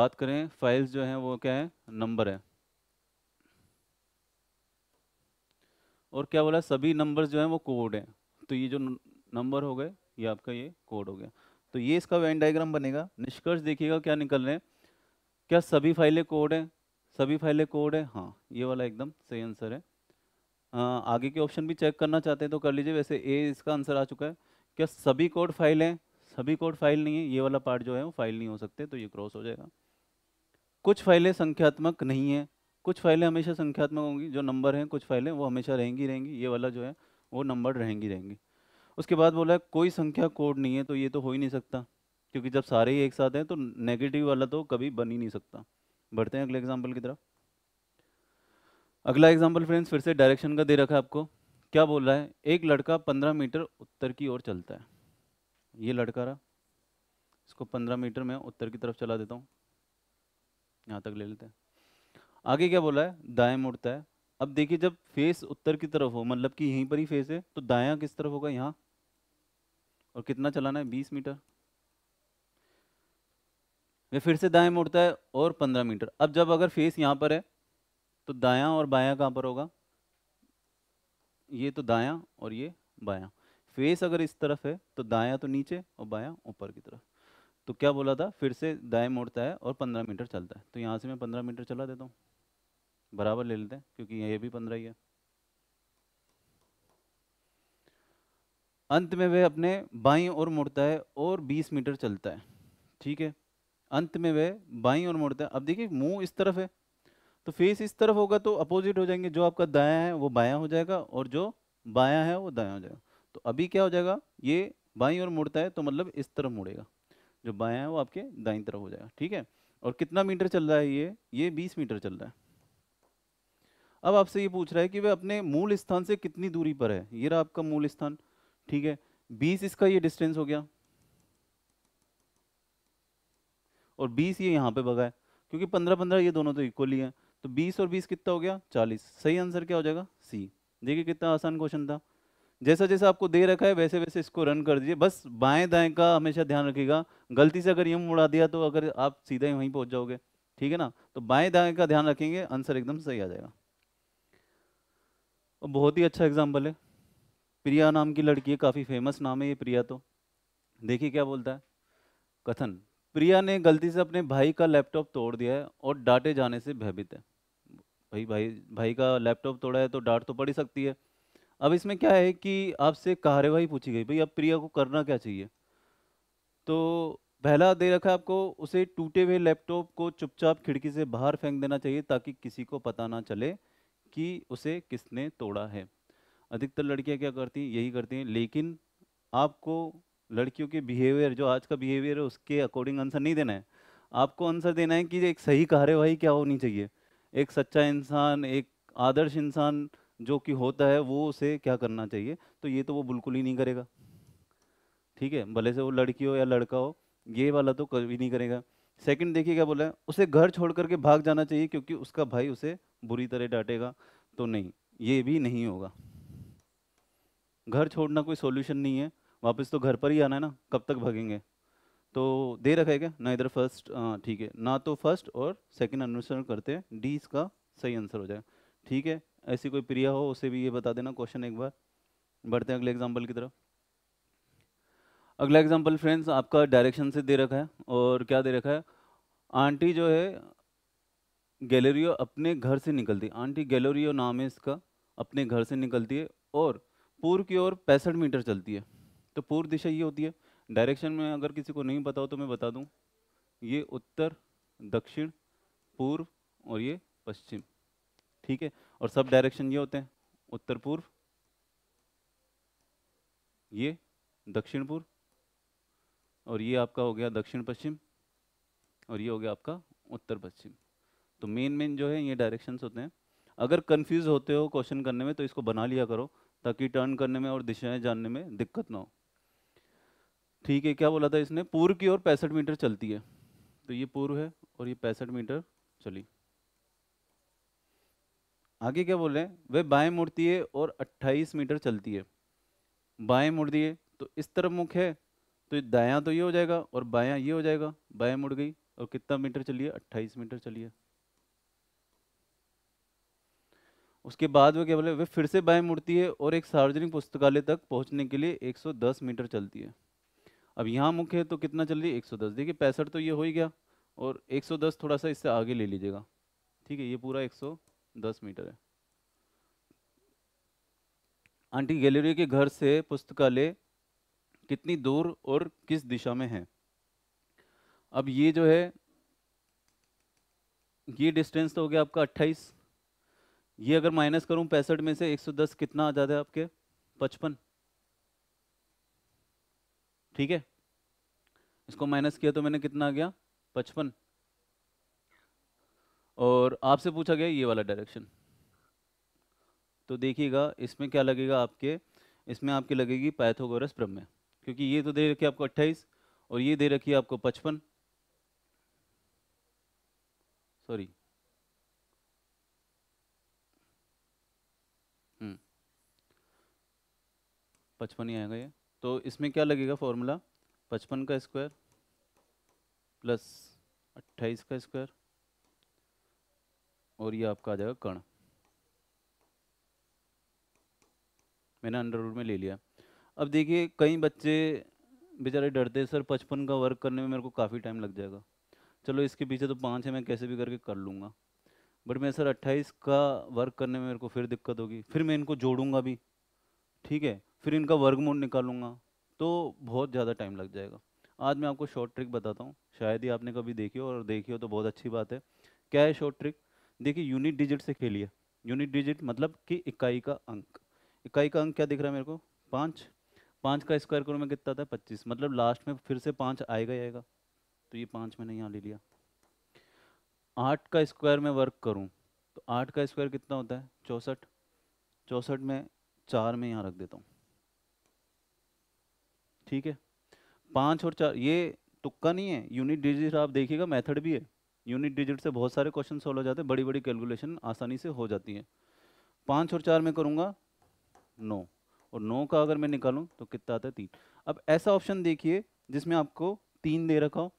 बात करें फाइल्स जो हैं वो क्या है नंबर है और क्या बोला सभी नंबर जो हैं वो कोड हैं तो ये जो नंबर हो गए ये आपका ये कोड हो गया तो ये इसका वैन डायग्राम बनेगा निष्कर्ष देखिएगा क्या निकल रहे हैं क्या सभी फाइलें कोड हैं सभी फाइलें कोड है हाँ ये वाला एकदम सही आंसर है आगे के ऑप्शन भी चेक करना चाहते हैं तो कर लीजिए वैसे ए इसका आंसर आ चुका है क्या सभी कोड फाइल हैं सभी कोड फाइल नहीं है ये वाला पार्ट जो है वो फाइल नहीं हो सकते तो ये क्रॉस हो जाएगा कुछ फाइलें संख्यात्मक नहीं है कुछ फाइलें हमेशा संख्यात्मक होंगी जो नंबर हैं कुछ फाइलें वो हमेशा रहेंगी रहेंगी ये वाला जो है वो नंबर रहेंगी रहेंगी उसके बाद बोला है कोई संख्या कोड नहीं है तो ये तो हो ही नहीं सकता क्योंकि जब सारे ही एक साथ हैं तो नेगेटिव वाला तो कभी बन ही नहीं सकता बढ़ते हैं अगले एग्जाम्पल की तरफ अगला एग्जाम्पल फ्रेंड्स फिर से डायरेक्शन का दे रखा है आपको क्या बोल रहा है एक लड़का पंद्रह मीटर उत्तर की ओर चलता है ये लड़का रहा इसको पंद्रह मीटर में उत्तर की तरफ चला देता हूँ यहाँ तक ले लेते हैं आगे क्या बोला है दाएं मुड़ता है अब देखिए जब फेस उत्तर की तरफ हो मतलब कि यहीं पर ही फेस है तो दाया किस तरफ होगा यहाँ और कितना चलाना है बीस मीटर वे फिर से दाएं मुड़ता है और पंद्रह मीटर अब जब अगर फेस यहाँ पर है तो दायां और बायां कहाँ पर होगा ये तो दायां और ये बायां फेस अगर इस तरफ है तो दायां तो नीचे और बायां ऊपर की तरफ तो क्या बोला था फिर से दाएं मोड़ता है और पंद्रह मीटर चलता है तो यहाँ से मैं पंद्रह मीटर चला देता हूँ बराबर ले लेते हैं क्योंकि ये भी पंद्रह ही है अंत में वह अपने बाई और मुड़ता है और 20 मीटर चलता है ठीक है अंत में वह बाई और मुड़ता है अब देखिए मुंह इस तरफ है तो फेस इस तरफ होगा तो अपोजिट हो जाएंगे जो आपका दाया है वो बाया हो जाएगा और जो बाया है वो दाया हो जाएगा तो अभी क्या हो जाएगा ये बाई और मुड़ता है तो मतलब इस तरफ मुड़ेगा जो बाया है वो आपके दाई तरफ हो जाएगा ठीक है और कितना मीटर चल रहा है ये ये बीस मीटर चल रहा है अब आपसे ये पूछ रहा है कि वह अपने मूल स्थान से कितनी दूरी पर है ये रहा आपका मूल स्थान ठीक है बीस इसका ये डिस्टेंस हो गया और बीस ये यहाँ पे भगा है क्योंकि पंद्रह पंद्रह ये दोनों तो इक्वली हैं तो 20 और 20 कितना हो गया 40 सही आंसर क्या हो जाएगा सी देखिए कितना आसान क्वेश्चन था जैसा जैसा आपको दे रखा है वैसे वैसे इसको रन कर दीजिए बस बाएं दाएं का हमेशा ध्यान रखिएगा गलती से अगर यम उड़ा दिया तो अगर आप सीधा ही वहीं पहुंच जाओगे ठीक है ना तो बाएं दाएं का ध्यान रखेंगे आंसर एकदम सही आ जाएगा और बहुत ही अच्छा एग्जाम्पल है प्रिया नाम की लड़की है काफ़ी फेमस नाम है ये प्रिया तो देखिए क्या बोलता है कथन प्रिया ने गलती से अपने भाई का लैपटॉप तोड़ दिया है और डांटे जाने से भयभीत है भाई भाई भाई का लैपटॉप तोड़ा है तो डांट तो पड़ ही सकती है अब इसमें क्या है कि आपसे कार्यवाही पूछी गई भाई अब प्रिया को करना क्या चाहिए तो पहला दे रखा है आपको उसे टूटे हुए लैपटॉप को चुपचाप खिड़की से बाहर फेंक देना चाहिए ताकि किसी को पता ना चले कि उसे किसने तोड़ा है अधिकतर लड़कियां क्या करती हैं यही करती हैं लेकिन आपको लड़कियों के बिहेवियर जो आज का बिहेवियर है उसके अकॉर्डिंग आंसर नहीं देना है आपको आंसर देना है कि एक सही कार्यवाही क्या होनी चाहिए एक सच्चा इंसान एक आदर्श इंसान जो कि होता है वो उसे क्या करना चाहिए तो ये तो वो बिल्कुल ही नहीं करेगा ठीक है भले से वो लड़की हो या लड़का हो ये वाला तो कभी नहीं करेगा सेकंड देखिए क्या बोला है उसे घर छोड़ करके भाग जाना चाहिए क्योंकि उसका भाई उसे बुरी तरह डांटेगा तो नहीं ये भी नहीं होगा घर छोड़ना कोई सोल्यूशन नहीं है वापस तो घर पर ही आना है ना कब तक भागेंगे तो दे रखा है क्या ना इधर फर्स्ट ठीक है ना तो फर्स्ट और सेकंड अनुसरण करते हैं डी इसका सही आंसर हो जाएगा ठीक है ऐसी कोई प्रिया हो उसे भी ये बता देना क्वेश्चन एक बार बढ़ते हैं अगले एग्जाम्पल की तरफ अगला एग्जाम्पल फ्रेंड्स आपका डायरेक्शन से दे रखा है और क्या दे रखा है आंटी जो है गैलरियो अपने घर से निकलती है आंटी गैलोरियो नाम है इसका अपने घर से निकलती है और पूर्व की ओर पैंसठ मीटर चलती है तो पूर्व दिशा ये होती है डायरेक्शन में अगर किसी को नहीं पता हो तो मैं बता दूं ये उत्तर दक्षिण पूर्व और ये पश्चिम ठीक है और सब डायरेक्शन ये होते हैं उत्तर पूर्व ये दक्षिण पूर्व और ये आपका हो गया दक्षिण पश्चिम और ये हो गया आपका उत्तर पश्चिम तो मेन मेन जो है ये डायरेक्शंस होते हैं अगर कंफ्यूज होते हो क्वेश्चन करने में तो इसको बना लिया करो ताकि टर्न करने में और दिशाएं जानने में दिक्कत ना हो ठीक है क्या बोला था इसने पूर्व की ओर पैंसठ मीटर चलती है तो ये पूर्व है और ये पैंसठ मीटर चली आगे क्या बोल रहे हैं वह बाएं मुड़ती है और 28 मीटर चलती है बाएं मुड़ती है तो इस तरफ मुख है तो दाया तो ये हो जाएगा और बाया ये हो जाएगा बाएं मुड़ गई और कितना मीटर चलिए अट्ठाईस मीटर चलिए उसके बाद वह क्या बोले वह फिर से बाएं मुड़ती है और एक सार्वजनिक पुस्तकालय तक पहुंचने के लिए 110 मीटर चलती है अब यहाँ मुख्य है तो कितना चल रही है एक देखिए पैंसठ तो ये हो ही गया और एक सौ दस थोड़ा सा इससे आगे ले लीजिएगा ठीक है ये पूरा एक सौ दस मीटर है आंटी गैलरी के घर से पुस्तकालय कितनी दूर और किस दिशा में है अब ये जो है ये डिस्टेंस तो हो गया आपका अट्ठाईस ये अगर माइनस करूँ पैंसठ में से दस कितना आ जाता है आपके पचपन ठीक है इसको माइनस किया तो मैंने कितना आ गया पचपन और आपसे पूछा गया ये वाला डायरेक्शन तो देखिएगा इसमें क्या लगेगा आपके इसमें आपकी लगेगी पैथोगोरस प्रमे क्योंकि ये तो दे रखी आपको अट्ठाईस और ये दे रखी है आपको पचपन सॉरी हम्म। पचपन ही आएगा ये तो इसमें क्या लगेगा फॉर्मूला पचपन का स्क्वायर प्लस अट्ठाईस का स्क्वायर और ये आपका आ जाएगा कण मैंने अंडर रूट में ले लिया अब देखिए कई बच्चे बेचारे डरते सर पचपन का वर्क करने में मेरे को काफ़ी टाइम लग जाएगा चलो इसके पीछे तो पाँच है मैं कैसे भी करके कर लूँगा बट मैं सर अट्ठाईस का वर्क करने में मेरे को फिर दिक्कत होगी फिर मैं इनको जोड़ूंगा भी ठीक है फिर इनका वर्गमूल निकालूंगा तो बहुत ज़्यादा टाइम लग जाएगा आज मैं आपको शॉर्ट ट्रिक बताता हूँ शायद ही आपने कभी देखी हो और देखी हो तो बहुत अच्छी बात है क्या है शॉर्ट ट्रिक देखिए यूनिट डिजिट से खेलिए यूनिट डिजिट मतलब कि इकाई का अंक इकाई का अंक क्या दिख रहा है मेरे को पाँच पाँच का स्क्वायर करो मैं कितना था पच्चीस मतलब लास्ट में फिर से पाँच आएगा आएगा तो ये पाँच मैंने यहाँ ले लिया आठ का स्क्वायर में वर्क करूँ तो आठ का स्क्वायर कितना होता है चौंसठ चौंसठ में चार में यहाँ रख देता हूँ ठीक है पाँच और चार ये तुक्का नहीं है यूनिट डिजिट आप देखिएगा मेथड भी है यूनिट डिजिट से बहुत सारे क्वेश्चन सॉल्व हो जाते हैं बड़ी बड़ी कैलकुलेशन आसानी से हो जाती है पाँच और चार में करूँगा नौ और नौ का अगर मैं निकालूँ तो कितना आता है तीन अब ऐसा ऑप्शन देखिए जिसमें आपको तीन दे रखा हो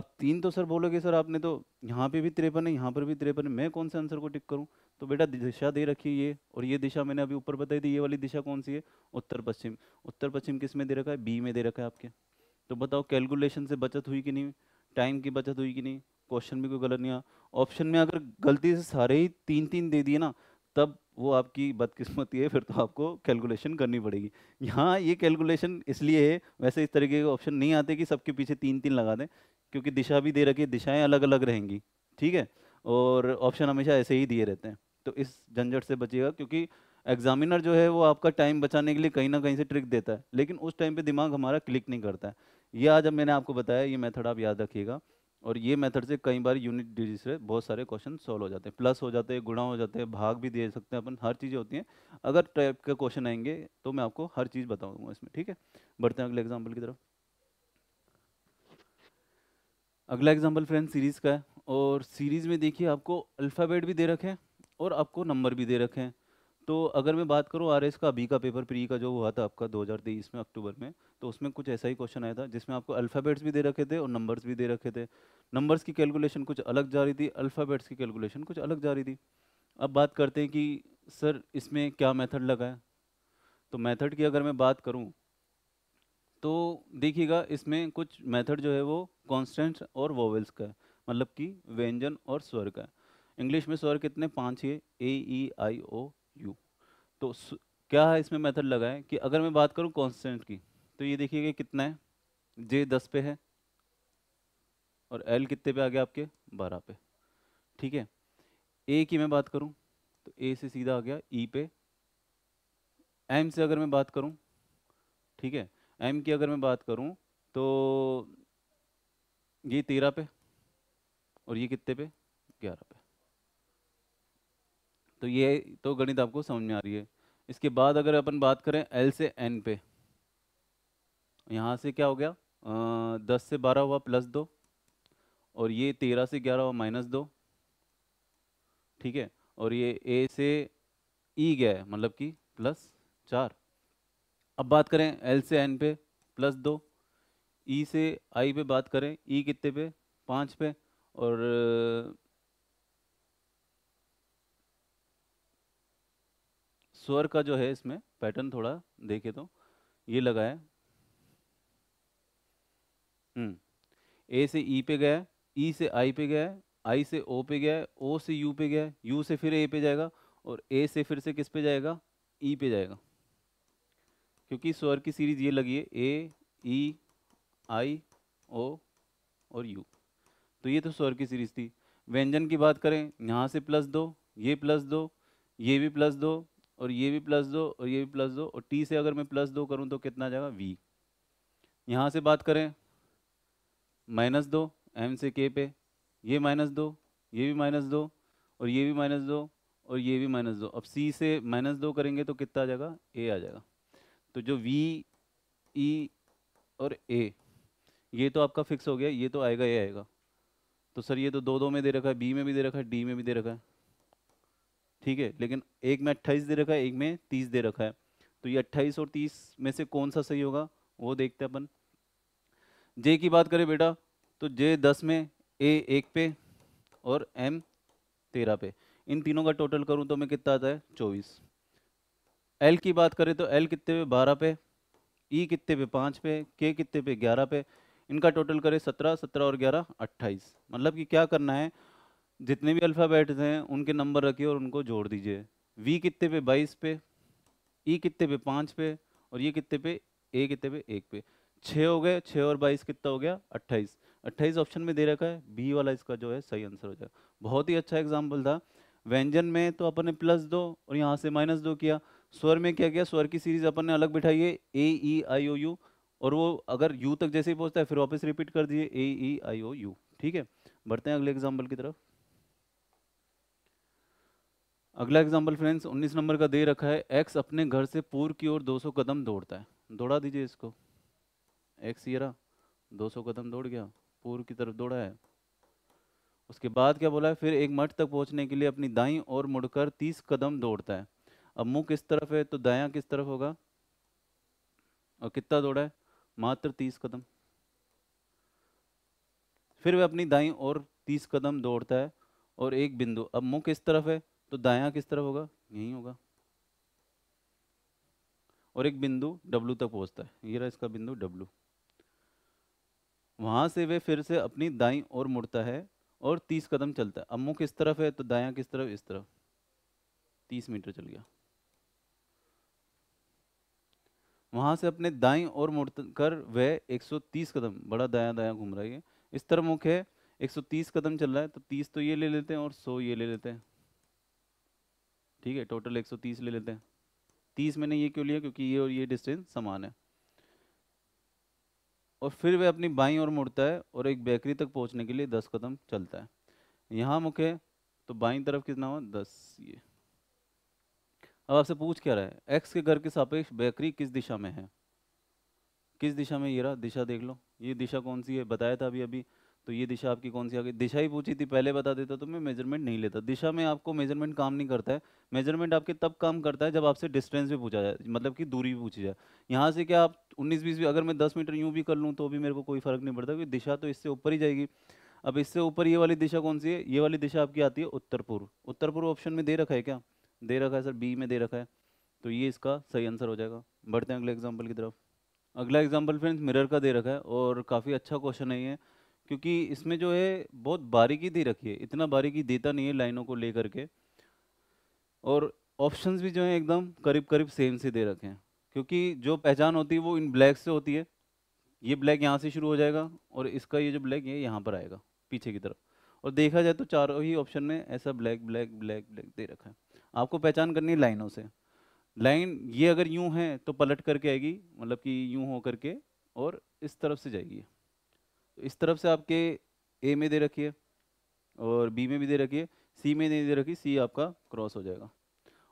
अब तीन तो सर बोलोगे सर आपने तो यहाँ पे भी तिरपन है यहाँ पर भी तिरपन है मैं कौन से आंसर को टिक करूँ तो बेटा दिशा दे रखी ये और ये दिशा मैंने अभी ऊपर बताई थी ये वाली दिशा कौन सी है उत्तर पश्चिम उत्तर पश्चिम किस में दे रखा है बी में दे रखा है आपके तो बताओ कैलकुलेशन से बचत हुई कि नहीं टाइम की बचत हुई कि नहीं क्वेश्चन में कोई गलत नहीं आया ऑप्शन में अगर गलती से सारे ही तीन तीन दे दिए ना तब वो आपकी बदकिस्मती है फिर तो आपको कैलकुलेशन करनी पड़ेगी यहाँ ये कैलकुलेशन इसलिए है वैसे इस तरीके के ऑप्शन नहीं आते कि सबके पीछे तीन तीन लगा दें क्योंकि दिशा भी दे रखी है दिशाएँ अलग अलग रहेंगी ठीक है और ऑप्शन हमेशा ऐसे ही दिए रहते हैं तो इस झंझट से बचिएगा क्योंकि एग्जामिनर जो है वो आपका टाइम बचाने के लिए कहीं ना कहीं से ट्रिक देता है लेकिन उस टाइम पे दिमाग हमारा क्लिक नहीं करता है ये आज मैंने आपको बताया ये मेथड आप याद रखिएगा और ये मेथड से कई बार यूनिट डिजिट से बहुत सारे क्वेश्चन सॉल्व हो जाते हैं प्लस हो जाते हैं गुणा हो जाते हैं भाग भी दे सकते हैं अपन हर चीज़ें होती हैं अगर टाइप के क्वेश्चन आएंगे तो मैं आपको हर चीज़ बताऊँगा इसमें ठीक है बढ़ते हैं अगले एग्जाम्पल की तरफ अगला एग्जाम्पल फ्रेंड सीरीज़ का है और सीरीज़ में देखिए आपको अल्फ़ाबेट भी दे रखे हैं और आपको नंबर भी दे रखे हैं तो अगर मैं बात करूँ आर का बी का पेपर प्री का जो हुआ था आपका दो में अक्टूबर में तो उसमें कुछ ऐसा ही क्वेश्चन आया था जिसमें आपको अल्फ़ाबेट्स भी दे रखे थे और नंबर्स भी दे रखे थे नंबर्स की कैलकुलेशन कुछ अलग जा रही थी अल्फ़ाबेट्स की कैलकुलेशन कुछ अलग जा रही थी अब बात करते हैं कि सर इसमें क्या मेथड लगा है तो मेथड की अगर मैं बात करूँ तो देखिएगा इसमें कुछ मेथड जो है वो कांस्टेंट और वोवेल्स का है मतलब कि व्यंजन और स्वर का है इंग्लिश में स्वर कितने पाँच ये ए ई आई ओ यू तो क्या है इसमें मेथड लगा है कि अगर मैं बात करूँ कॉन्स्टेंट की तो ये देखिएगा कितना है जे दस पे है और एल कितने पे आ गया आपके बारह पे ठीक है ए की मैं बात करूँ तो ए से सीधा आ गया ई e पे एम से अगर मैं बात करूँ ठीक है एम की अगर मैं बात करूँ तो ये तेरह पे और ये कितने पे ग्यारह पे तो ये तो गणित आपको समझ में आ रही है इसके बाद अगर अपन बात करें एल से एन पे यहाँ से क्या हो गया आ, दस से बारह हुआ प्लस दो और ये तेरह से ग्यारह हुआ माइनस दो ठीक है और ये ए से ई e गया है मतलब कि प्लस चार अब बात करें एल से एन पे प्लस दो ई e से आई पे बात करें ई e कितने पे पाँच पे और स्वर का जो है इसमें पैटर्न थोड़ा देखे तो ये लगा है ए हम्म, से ई e पे गया ई e से आई पे गया आई से ओ पे गया ओ से यू पे गया यू से फिर ए पे जाएगा और ए से फिर से किस पे जाएगा ई e पे जाएगा क्योंकि स्वर की सीरीज ये लगी है ए ई आई ओ और यू तो ये तो स्वर की सीरीज थी व्यंजन की बात करें यहाँ से प्लस दो ये प्लस दो ये भी प्लस दो और ये भी प्लस दो और ये भी प्लस दो और टी से अगर मैं प्लस दो करूँ तो कितना जाएगा वी यहाँ से बात करें माइनस दो एम से के पे ये माइनस दो ये भी माइनस दो और ये भी माइनस दो और ये भी माइनस दो अब सी से माइनस दो करेंगे तो कितना आ जाएगा ए आ जाएगा तो जो वी ई e और ए ये तो आपका फिक्स हो गया ये तो आएगा ए आएगा तो सर ये तो दो दो में दे रखा है बी में भी दे रखा है डी में भी दे रखा है ठीक है लेकिन एक में अट्ठाईस दे रखा है एक में तीस दे रखा है तो ये अट्ठाईस और तीस में से कौन सा सही होगा वो देखते हैं अपन जे की बात करें बेटा तो जे दस में ए एक पे और एम तेरह पे इन तीनों का टोटल करूं तो मैं कितना आता है चौबीस एल की बात करें तो एल कितने पे बारह पे ई e कितने पे पाँच पे के कितने पे ग्यारह पे इनका टोटल करें सत्रह सत्रह और ग्यारह अट्ठाईस मतलब कि क्या करना है जितने भी अल्फ़ाबेट हैं उनके नंबर रखिए और उनको जोड़ दीजिए वी कितने पे बाईस पे ई e कितने पे पाँच पे और ये कितने पे ए कितने पे एक पे छः हो गए छः और बाईस कितना हो गया अट्ठाईस अट्ठाईस ऑप्शन में दे रखा है बी वाला इसका जो है सही आंसर हो जाएगा बहुत ही अच्छा एग्जाम्पल था व्यंजन में तो अपन ने प्लस दो और यहाँ से माइनस दो किया स्वर में क्या किया स्वर की सीरीज अपन ने अलग बिठाई है ए ई आई ओ यू और वो अगर यू तक जैसे ही पहुँचता है फिर वापस रिपीट कर दिए ए ई आई ओ यू ठीक है बढ़ते हैं अगले एग्जाम्पल की तरफ अगला एग्जाम्पल फ्रेंड्स 19 नंबर का दे रखा है एक्स अपने घर से पूर्व की ओर 200 कदम दौड़ता है दौड़ा दीजिए इसको एक्स ये रहा 200 कदम दौड़ गया पूर्व की तरफ दौड़ा है उसके बाद क्या बोला है फिर एक मठ तक पहुंचने के लिए अपनी दाई और मुड़कर 30 कदम दौड़ता है अब मुंह किस तरफ है तो दाया किस तरफ होगा और कितना दौड़ा है मात्र तीस कदम फिर वह अपनी दाई और तीस कदम दौड़ता है और एक बिंदु अब मुंह किस तरफ है तो दाया किस तरफ होगा यही होगा और एक बिंदु डब्लू तक पहुंचता है ये रहा इसका बिंदु डब्लू वहां से वे फिर से अपनी दाई और मुड़ता है और तीस कदम चलता है अब मुँह किस तरफ है तो दाया किस तरफ इस तरफ तीस मीटर चल गया वहां से अपने दाई और मुड़ कर वह 130 कदम बड़ा दाया दाया घूम रहा है इस तरह मुख है 130 कदम चल रहा है तो 30 तो ये ले लेते हैं और 100 ये ले लेते हैं ठीक है टोटल 130 ले लेते हैं 30 मैंने ये क्यों लिया क्योंकि ये और ये डिस्टेंस समान है और फिर वह अपनी बाई और मुड़ता है और एक बेकरी तक पहुँचने के लिए दस कदम चलता है यहाँ मुख तो बाई तरफ कितना हुआ दस ये अब आपसे पूछ क्या रहा है एक्स के घर के सापेक्ष बेकरी किस दिशा में है किस दिशा में ये रहा दिशा देख लो ये दिशा कौन सी है बताया था अभी अभी तो ये दिशा आपकी कौन सी आ गई दिशा ही पूछी थी पहले बता देता तो मैं मेजरमेंट नहीं लेता दिशा में आपको मेजरमेंट काम नहीं करता है मेजरमेंट आपके तब काम करता है जब आपसे डिस्टेंस भी पूछा जाए मतलब कि दूरी भी पूछी जाए यहाँ से क्या आप उन्नीस बीस भी अगर मैं दस मीटर यूँ भी कर लूँ तो भी मेरे को कोई फ़र्क नहीं पड़ता क्योंकि दिशा तो इससे ऊपर ही जाएगी अब इससे ऊपर ये वाली दिशा कौन सी है ये वाली दिशा आपकी आती है उत्तर पूर्व उत्तर पूर्व ऑप्शन में दे रखा है क्या दे रखा है सर बी में दे रखा है तो ये इसका सही आंसर हो जाएगा बढ़ते हैं अगले एग्जाम्पल की तरफ अगला एग्जाम्पल फ्रेंड्स मिरर का दे रखा है और काफ़ी अच्छा क्वेश्चन है ये क्योंकि इसमें जो है बहुत बारीकी दी रखी है इतना बारीकी देता नहीं है लाइनों को ले करके और ऑप्शंस भी जो है एकदम करीब करीब सेम से दे रखे हैं क्योंकि जो पहचान होती है वो इन ब्लैक से होती है ये ब्लैक यहाँ से शुरू हो जाएगा और इसका ये जो ब्लैक है यहाँ पर आएगा पीछे की तरफ और देखा जाए तो चारों ही ऑप्शन में ऐसा ब्लैक ब्लैक ब्लैक ब्लैक दे रखा है आपको पहचान करनी है लाइनों से लाइन ये अगर यूँ है तो पलट करके आएगी मतलब कि यूँ हो करके और इस तरफ से जाएगी इस तरफ से आपके ए में दे रखिए और बी में भी दे रखिए सी में नहीं दे रखी सी आपका क्रॉस हो जाएगा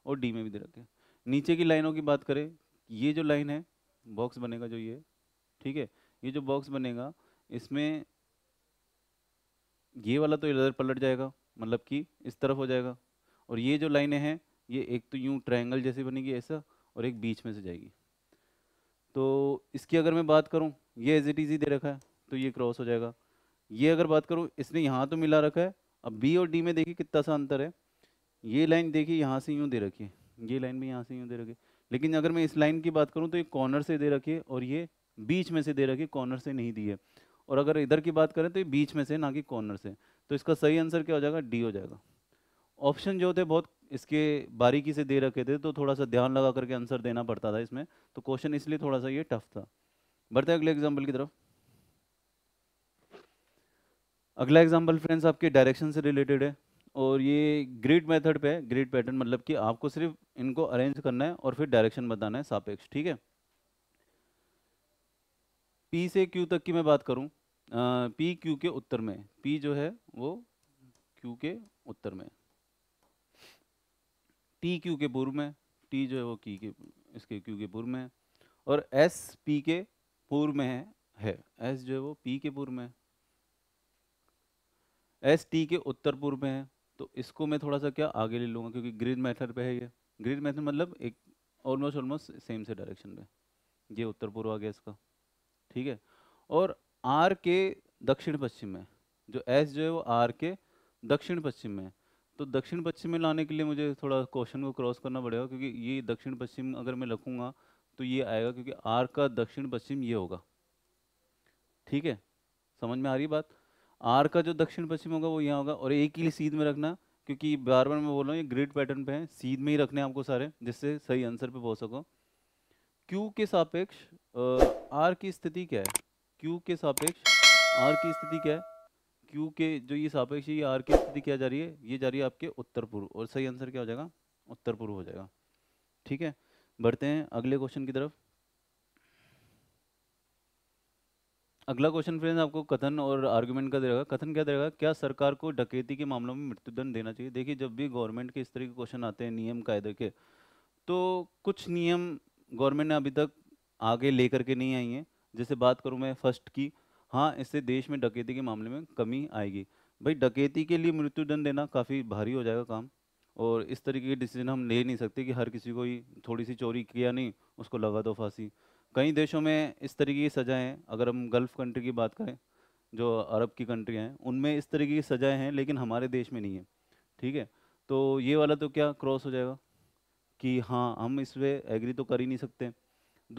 और डी में भी दे रखिए नीचे की लाइनों की बात करें ये जो लाइन है बॉक्स बनेगा जो ये ठीक है ये जो बॉक्स बनेगा इसमें ये वाला तो इधर पलट जाएगा मतलब कि इस तरफ हो जाएगा और ये जो लाइनें हैं ये एक तो यूँ ट्रायंगल जैसी बनेगी ऐसा और एक बीच में से जाएगी तो इसकी अगर मैं बात करूँ ये एज इट इज़ी दे रखा है तो ये क्रॉस हो जाएगा ये अगर बात करूँ इसने यहाँ तो मिला रखा है अब बी और डी में देखिए कितना सा अंतर है ये लाइन देखिए यहाँ से यूँ दे रखी ये लाइन भी यहाँ से यूँ दे रखी लेकिन अगर मैं इस लाइन की बात करूँ तो ये कॉर्नर से दे रखिए और ये बीच में से दे रखिए कॉर्नर से नहीं दिए और अगर इधर की बात करें तो ये बीच में से ना कि कॉर्नर से तो इसका सही आंसर क्या हो जाएगा डी हो जाएगा ऑप्शन जो थे बहुत इसके बारीकी से दे रखे थे तो थोड़ा सा ध्यान लगा करके आंसर देना पड़ता था इसमें तो क्वेश्चन इसलिए थोड़ा सा ये टफ था बढ़ते अगले एग्जाम्पल की तरफ अगला एग्जाम्पल फ्रेंड्स आपके डायरेक्शन से रिलेटेड है और ये ग्रिड मेथड पे ग्रिड पैटर्न मतलब कि आपको सिर्फ इनको अरेंज करना है और फिर डायरेक्शन बताना है सापेक्ष ठीक है पी से क्यू तक की मैं बात करूं पी क्यू के उत्तर में पी जो है वो क्यू के उत्तर में टी क्यू के पूर्व में टी जो है वो की के इसके क्यू के पूर्व में और एस पी के पूर्व में है एस जो है वो पी के पूर्व में है एस टी के उत्तर पूर्व में है तो इसको मैं थोड़ा सा क्या आगे ले लूँगा क्योंकि ग्रीन मेथड पे है ये ग्रीन मेथड मतलब एक ऑलमोस्ट ऑलमोस्ट सेम से डायरेक्शन में ये उत्तर पूर्व आ गया इसका ठीक है और आर के दक्षिण पश्चिम में जो एस जो है वो आर के दक्षिण पश्चिम में तो दक्षिण पश्चिम में लाने के लिए मुझे थोड़ा क्वेश्चन को क्रॉस करना पड़ेगा क्योंकि ये दक्षिण पश्चिम अगर मैं लिखूँगा तो ये आएगा क्योंकि आर का दक्षिण पश्चिम ये होगा ठीक है समझ में आ रही बात आर का जो दक्षिण पश्चिम होगा वो यहाँ होगा और एक ही सीध में रखना क्योंकि बार बार मैं बोल रहा हूँ ये ग्रिड पैटर्न पे है सीध में ही रखने आपको सारे जिससे सही आंसर पे पहुँच सको क्यू के सापेक्ष आर की स्थिति क्या है क्यू के सापेक्ष आर की स्थिति क्या है क्यू के जो ये सापेक्ष ये आर की स्थिति क्या जा रही है ये जा रही है आपके उत्तर पूर्व और सही आंसर क्या हो जाएगा उत्तर पूर्व हो जाएगा ठीक है बढ़ते हैं अगले क्वेश्चन की तरफ अगला क्वेश्चन फ्रेंड्स आपको कथन और आर्गुमेंट का देगा कथन क्या देगा क्या सरकार को डकैती के मामलों में मृत्युदंड देना चाहिए देखिए जब भी गवर्नमेंट के इस तरह के क्वेश्चन आते हैं नियम कायदे के तो कुछ नियम गवर्नमेंट ने अभी तक आगे लेकर के नहीं आई हैं जैसे बात करूँ मैं फर्स्ट की हाँ इससे देश में डकैती के मामले में कमी आएगी भाई डकैती के लिए मृत्युदंड देना काफ़ी भारी हो जाएगा काम और इस तरीके के डिसीजन हम ले नहीं सकते कि हर किसी को ही थोड़ी सी चोरी किया नहीं उसको लगा दो फांसी कई देशों में इस तरीके की सजाएं अगर हम गल्फ़ कंट्री की बात करें जो अरब की कंट्री हैं उनमें इस तरीके की सजाएं हैं लेकिन हमारे देश में नहीं है ठीक है तो ये वाला तो क्या क्रॉस हो जाएगा कि हाँ हम इस पर एग्री तो कर ही नहीं सकते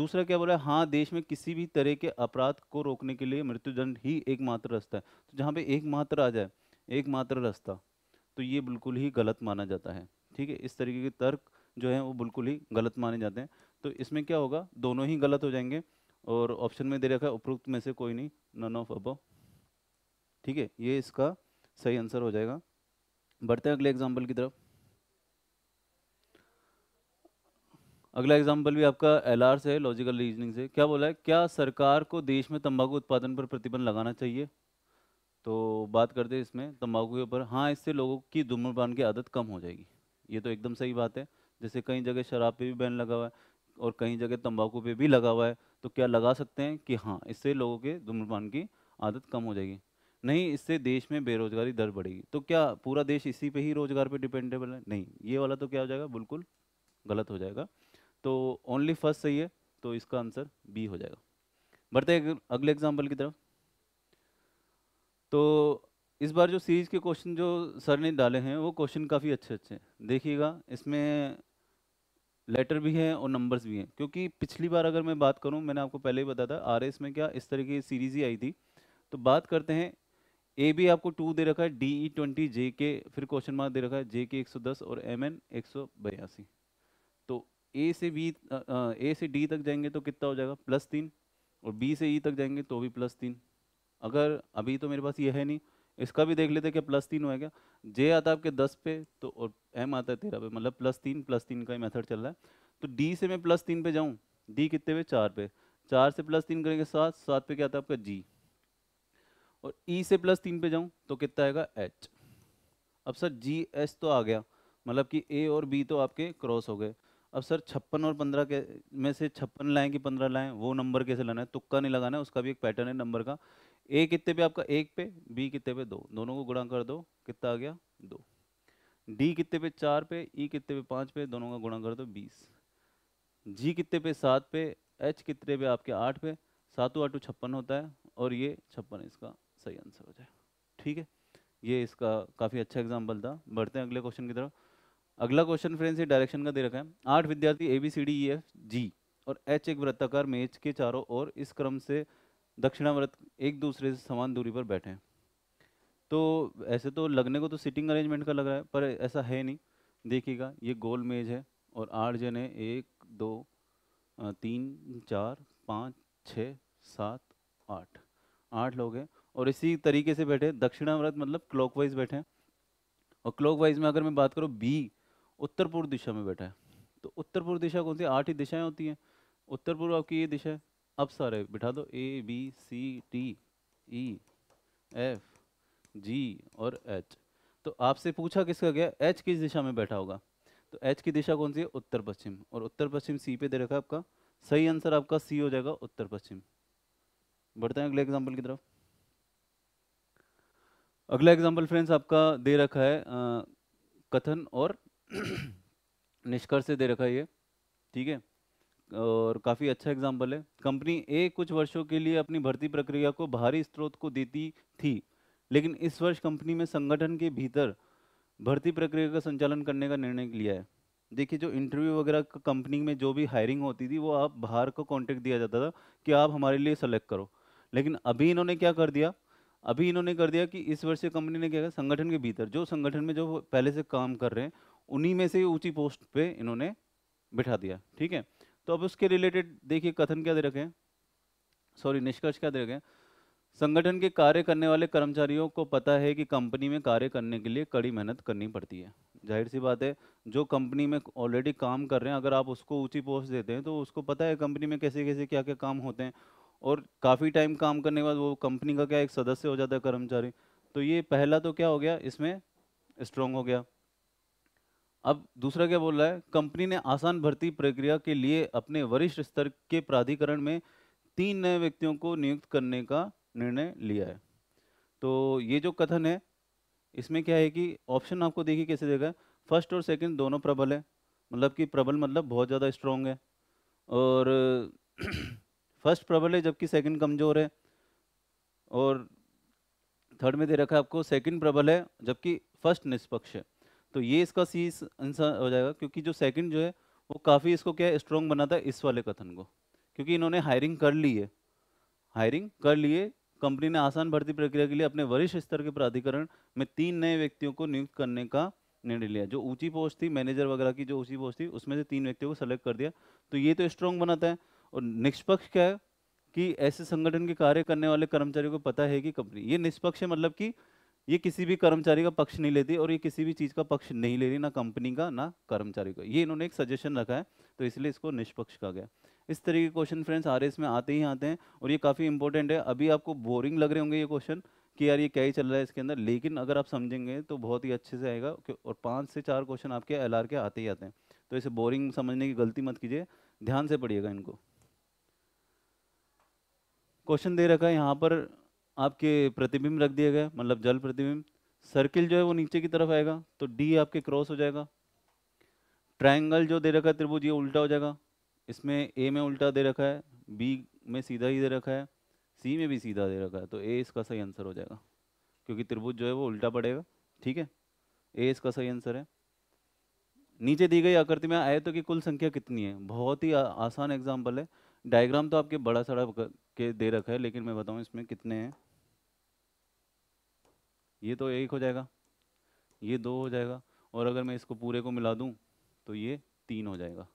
दूसरा क्या बोला हाँ देश में किसी भी तरह के अपराध को रोकने के लिए मृत्युदंड ही एकमात्र रास्ता है तो जहाँ पे एकमात्र आ जाए एकमात्र रास्ता तो ये बिल्कुल ही गलत माना जाता है ठीक है इस तरीके के तर्क जो है वो बिल्कुल ही गलत माने जाते हैं तो इसमें क्या होगा दोनों ही गलत हो जाएंगे और ऑप्शन में दे रखा है उपरोक्त में से कोई नहीं नन ऑफ अबो ठीक है ये इसका सही आंसर हो जाएगा बढ़ते हैं अगले एग्जाम्पल की तरफ अगला एग्जाम्पल भी आपका एल से है लॉजिकल रीजनिंग से क्या बोला है क्या सरकार को देश में तंबाकू उत्पादन पर प्रतिबंध लगाना चाहिए तो बात करते हैं इसमें तंबाकू के ऊपर हाँ इससे लोगों की धूम्रपान की आदत कम हो जाएगी ये तो एकदम सही बात है जैसे कई जगह शराब पे भी बैन लगा हुआ है और कई जगह तंबाकू पे भी लगा हुआ है तो क्या लगा सकते हैं कि हाँ इससे लोगों के धूम्रपान की आदत कम हो जाएगी नहीं इससे देश में बेरोजगारी दर बढ़ेगी तो क्या पूरा देश इसी पे ही रोजगार पे डिपेंडेबल है नहीं ये वाला तो क्या हो जाएगा बिल्कुल गलत हो जाएगा तो ओनली फर्स्ट सही है तो इसका आंसर बी हो जाएगा बढ़ते अगले एग्जाम्पल की तरफ तो इस बार जो सीरीज के क्वेश्चन जो सर ने डाले हैं वो क्वेश्चन काफ़ी अच्छे अच्छे हैं देखिएगा इसमें लेटर भी हैं और नंबर्स भी हैं क्योंकि पिछली बार अगर मैं बात करूं मैंने आपको पहले ही बताया था आर में क्या इस तरह की सीरीज ही आई थी तो बात करते हैं ए बी आपको टू दे रखा है डी ई ट्वेंटी जे के फिर क्वेश्चन मार्क दे रखा है जे के एक सौ दस और एम एन एक सौ बयासी तो ए से बी ए से डी तक जाएंगे तो कितना हो जाएगा प्लस तीन और बी से ई e तक जाएंगे तो भी प्लस तीन अगर अभी तो मेरे पास ये है नहीं इसका भी देख लेते हैं कि प्लस तीन होएगा जे आता है आपके दस पे तो और एम आता है तेरह पे मतलब प्लस तीन प्लस तीन का ही मेथड चल रहा है तो डी से मैं प्लस तीन पे जाऊँ डी कितने पे चार पे चार से प्लस तीन करेंगे सात सात पे क्या आता है आपका जी और ई e से प्लस तीन पे जाऊँ तो कितना आएगा एच अब सर जी एच तो आ गया मतलब कि ए और बी तो आपके क्रॉस हो गए अब सर छप्पन और पंद्रह के में से छप्पन लाएँ कि पंद्रह लाएँ वो नंबर कैसे लाना है तुक्का नहीं लगाना है उसका भी एक पैटर्न है नंबर का ए कितने पे आपका एक पे बी कितने पे दो दोनों को गुणा कर दो कितना आ गया दो डी कितने पे चार पे ई e कितने पे पाँच पे दोनों का गुणा कर दो बीस जी कितने पे सात पे एच कितने पे आपके आठ पे सातों आठों छप्पन होता है और ये छप्पन इसका सही आंसर हो जाए ठीक है ये इसका काफ़ी अच्छा एग्जाम्पल था बढ़ते हैं अगले क्वेश्चन की तरफ अगला क्वेश्चन फ्रेंड्स ये डायरेक्शन का दे रखा है आठ विद्यार्थी A B C D E F G और एच एक वृत्ताकार मेज के चारों ओर इस क्रम से दक्षिणावर्त एक दूसरे से समान दूरी पर बैठे हैं तो ऐसे तो लगने को तो सिटिंग अरेंजमेंट का लग रहा है पर ऐसा है नहीं देखिएगा ये गोल मेज है और आठ जने एक दो तीन चार पाँच छ सात आठ आठ लोग हैं और इसी तरीके से बैठे दक्षिणावर्त मतलब क्लॉकवाइज बैठे हैं और क्लॉकवाइज में अगर मैं बात करूँ बी उत्तर पूर्व दिशा में बैठा है तो उत्तर पूर्व दिशा कौन सी आठ ही दिशाएं होती हैं उत्तर पूर्व आपकी ये दिशा है अब सारे बिठा दो A B C T E F G और एच तो आपसे पूछा किसका गया एच किस दिशा में बैठा होगा तो एच की दिशा कौन सी है उत्तर पश्चिम और उत्तर पश्चिम सी पे दे रखा है आपका सही आंसर आपका सी हो जाएगा उत्तर पश्चिम बढ़ते हैं अगले एग्जाम्पल की तरफ अगला एग्जाम्पल फ्रेंड्स आपका दे रखा है आ, कथन और निष्कर्ष से दे रखा है ये ठीक है और काफ़ी अच्छा एग्जाम्पल है कंपनी ए कुछ वर्षों के लिए अपनी भर्ती प्रक्रिया को बाहरी स्रोत को देती थी लेकिन इस वर्ष कंपनी में संगठन के भीतर भर्ती प्रक्रिया का संचालन करने का निर्णय लिया है देखिए जो इंटरव्यू वगैरह कंपनी में जो भी हायरिंग होती थी वो आप बाहर को कॉन्टेक्ट दिया जाता था कि आप हमारे लिए सेलेक्ट करो लेकिन अभी इन्होंने क्या कर दिया अभी इन्होंने कर दिया कि इस वर्ष कंपनी ने क्या किया संगठन के भीतर जो संगठन में जो पहले से काम कर रहे हैं उन्हीं में से ऊंची पोस्ट पे इन्होंने बिठा दिया ठीक है तो अब उसके रिलेटेड देखिए कथन क्या दे रखे हैं सॉरी निष्कर्ष क्या दे रखे हैं संगठन के कार्य करने वाले कर्मचारियों को पता है कि कंपनी में कार्य करने के लिए कड़ी मेहनत करनी पड़ती है जाहिर सी बात है जो कंपनी में ऑलरेडी काम कर रहे हैं अगर आप उसको ऊँची पोस्ट देते हैं तो उसको पता है कंपनी में कैसे कैसे क्या क्या काम होते हैं और काफ़ी टाइम काम करने के बाद वो कंपनी का क्या एक सदस्य हो जाता है कर्मचारी तो ये पहला तो क्या हो गया इसमें स्ट्रॉन्ग हो गया अब दूसरा क्या बोल रहा है कंपनी ने आसान भर्ती प्रक्रिया के लिए अपने वरिष्ठ स्तर के प्राधिकरण में तीन नए व्यक्तियों को नियुक्त करने का निर्णय लिया है तो ये जो कथन है इसमें क्या है कि ऑप्शन आपको देखिए कैसे देगा फर्स्ट और सेकंड दोनों प्रबल है मतलब कि प्रबल मतलब बहुत ज़्यादा स्ट्रॉन्ग है और फर्स्ट प्रबल है जबकि सेकंड कमज़ोर है और थर्ड में दे रखा है आपको सेकंड प्रबल है जबकि फर्स्ट निष्पक्ष है तो ये इसका सी आंसर हो जाएगा क्योंकि जो सेकंड जो है वो काफ़ी इसको क्या है स्ट्रॉन्ग बनाता है इस वाले कथन को क्योंकि इन्होंने हायरिंग कर ली है हायरिंग कर लिए कंपनी ने आसान भर्ती प्रक्रिया के लिए अपने वरिष्ठ स्तर के प्राधिकरण में तीन नए व्यक्तियों को नियुक्त करने का निर्णय लिया जो ऊंची पोस्ट थी मैनेजर वगैरह की जो ऊंची पोस्ट थी उसमें से तीन व्यक्तियों को सेलेक्ट कर दिया तो ये तो स्ट्रॉन्ग बनाता है और निष्पक्ष क्या है कि ऐसे संगठन के कार्य करने वाले कर्मचारियों को पता है कि कंपनी ये निष्पक्ष है मतलब कि ये किसी भी कर्मचारी का पक्ष नहीं लेती और ये किसी भी चीज़ का पक्ष नहीं ले रही ना कंपनी का ना कर्मचारी का ये इन्होंने एक सजेशन रखा है तो इसलिए इसको निष्पक्ष कहा गया इस तरीके के क्वेश्चन फ्रेंड्स आर में आते ही आते हैं और ये काफ़ी इंपॉर्टेंट है अभी आपको बोरिंग लग रहे होंगे ये क्वेश्चन कि यार ये क्या ही चल रहा है इसके अंदर लेकिन अगर आप समझेंगे तो बहुत ही अच्छे से आएगा और पाँच से चार क्वेश्चन आपके एल के आते ही आते हैं तो इसे बोरिंग समझने की गलती मत कीजिए ध्यान से पढ़िएगा इनको क्वेश्चन दे रखा है यहाँ पर आपके प्रतिबिंब रख दिया गया मतलब जल प्रतिबिंब सर्किल जो है वो नीचे की तरफ आएगा तो डी आपके क्रॉस हो जाएगा ट्रायंगल जो दे रखा है त्रिभुज ये उल्टा हो जाएगा इसमें ए में उल्टा दे रखा है बी में सीधा ही दे रखा है सी में भी सीधा दे रखा है तो ए इसका सही आंसर हो जाएगा क्योंकि त्रिभुज जो है वो उल्टा पड़ेगा ठीक है ए इसका सही आंसर है नीचे दी गई आकृति में आए तो कि कुल संख्या कितनी है बहुत ही आ, आसान एग्जाम्पल है डायग्राम तो आपके बड़ा सड़ा के दे रखा है लेकिन मैं बताऊँ इसमें कितने हैं ये तो एक हो जाएगा ये दो हो जाएगा और अगर मैं इसको पूरे को मिला दूँ तो ये तीन हो जाएगा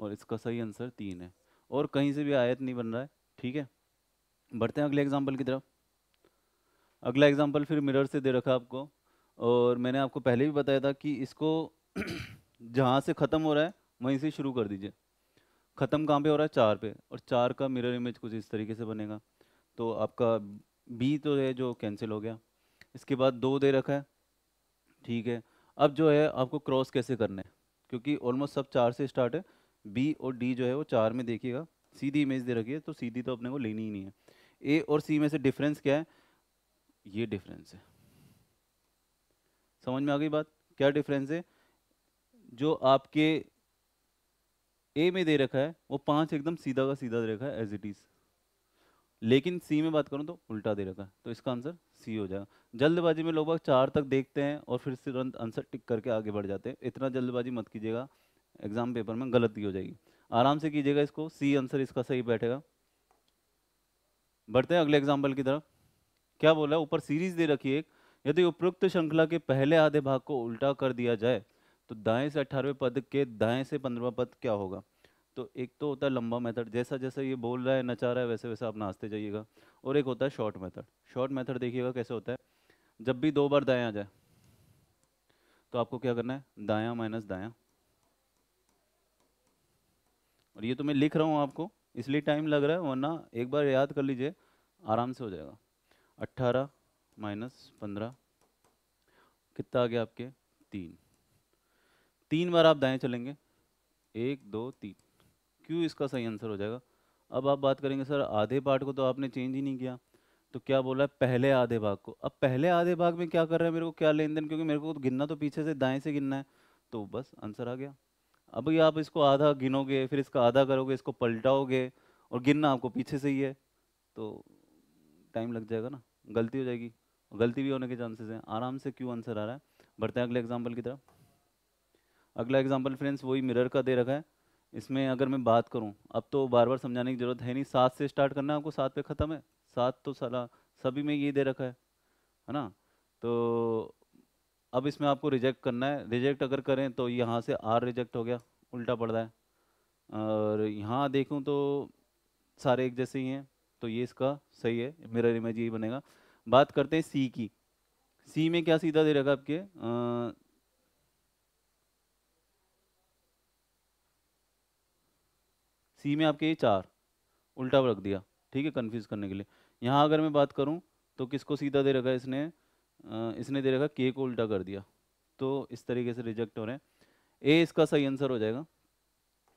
और इसका सही आंसर तीन है और कहीं से भी आयत नहीं बन रहा है ठीक है बढ़ते हैं अगले एग्जाम्पल की तरफ अगला एग्जाम्पल फिर मिरर से दे रखा आपको और मैंने आपको पहले भी बताया था कि इसको जहाँ से ख़त्म हो रहा है वहीं से शुरू कर दीजिए ख़त्म कहाँ पे हो रहा है चार पे और चार का मिरर इमेज कुछ इस तरीके से बनेगा तो आपका बी तो है जो कैंसिल हो गया इसके बाद दो दे रखा है ठीक है अब जो है आपको क्रॉस कैसे करना है क्योंकि ऑलमोस्ट सब चार से स्टार्ट है बी और डी जो है वो चार में देखिएगा सीधी इमेज दे रखी है तो सीधी तो अपने को लेनी ही नहीं है ए और सी में से डिफरेंस क्या है ये डिफरेंस है समझ में आ गई बात क्या डिफरेंस है जो आपके ए में दे रखा है वो पांच एकदम सीधा का सीधा दे रखा है एज इट इज लेकिन सी में बात करूँ तो उल्टा दे रखा है तो इसका आंसर सी हो जाएगा जल्दबाजी में लोग बाग चार तक देखते हैं और फिर तुरंत आंसर टिक करके आगे बढ़ जाते हैं इतना जल्दबाजी मत कीजिएगा एग्ज़ाम पेपर में गलती हो जाएगी आराम से कीजिएगा इसको सी आंसर इसका सही बैठेगा बढ़ते हैं अगले एग्जाम्पल की तरफ क्या बोला है ऊपर सीरीज दे रखी एक यदि उपयुक्त श्रृंखला के पहले आधे भाग को उल्टा कर दिया जाए तो दाएं से अठारहवें पद के दाएं से पंद्रवा पद क्या होगा तो एक तो होता है लंबा मेथड जैसा जैसा ये बोल रहा है नचा रहा है वैसे वैसे आप नाचते जाइएगा और एक होता है शॉर्ट मेथड शॉर्ट मेथड देखिएगा कैसे होता है जब भी दो बार दाया आ जाए तो आपको क्या करना है दाया माइनस दाया और ये तो मैं लिख रहा हूँ आपको इसलिए टाइम लग रहा है वरना एक बार याद कर लीजिए आराम से हो जाएगा अट्ठारह माइनस पंद्रह कितना आ गया आपके तीन तीन बार आप दाएं चलेंगे एक दो तीन क्यू इसका सही आंसर हो जाएगा अब आप बात करेंगे सर आधे पार्ट को तो आपने चेंज ही नहीं किया तो क्या बोला है पहले आधे भाग को अब पहले आधे भाग में क्या कर रहे हैं मेरे को क्या लेन देन क्योंकि मेरे को तो गिनना तो पीछे से दाएं से गिनना है तो बस आंसर आ गया अब ये आप इसको आधा गिनोगे फिर इसका आधा करोगे इसको पलटाओगे और गिनना आपको पीछे से ही है तो टाइम लग जाएगा ना गलती हो जाएगी गलती भी होने के चांसेस हैं आराम से क्यों आंसर आ रहा है बढ़ते हैं अगले एग्जाम्पल की तरफ अगला एग्जाम्पल फ्रेंड्स वही मिरर का दे रखा है इसमें अगर मैं बात करूं अब तो बार बार समझाने की ज़रूरत है नहीं सात से स्टार्ट करना है आपको सात पे ख़त्म है सात तो सला सभी में ये दे रखा है है ना तो अब इसमें आपको रिजेक्ट करना है रिजेक्ट अगर करें तो यहाँ से आर रिजेक्ट हो गया उल्टा पड़ रहा है और यहाँ देखूँ तो सारे एक जैसे ही हैं तो ये इसका सही है मेरा इमेज यही बनेगा बात करते हैं सी की सी में क्या सीधा दे रखा आपके आ, सी में आपके ये चार उल्टा रख दिया ठीक है कन्फ्यूज़ करने के लिए यहाँ अगर मैं बात करूँ तो किसको सीधा दे रखा है इसने इसने दे रखा के को उल्टा कर दिया तो इस तरीके से रिजेक्ट हो रहे हैं ए इसका सही आंसर हो जाएगा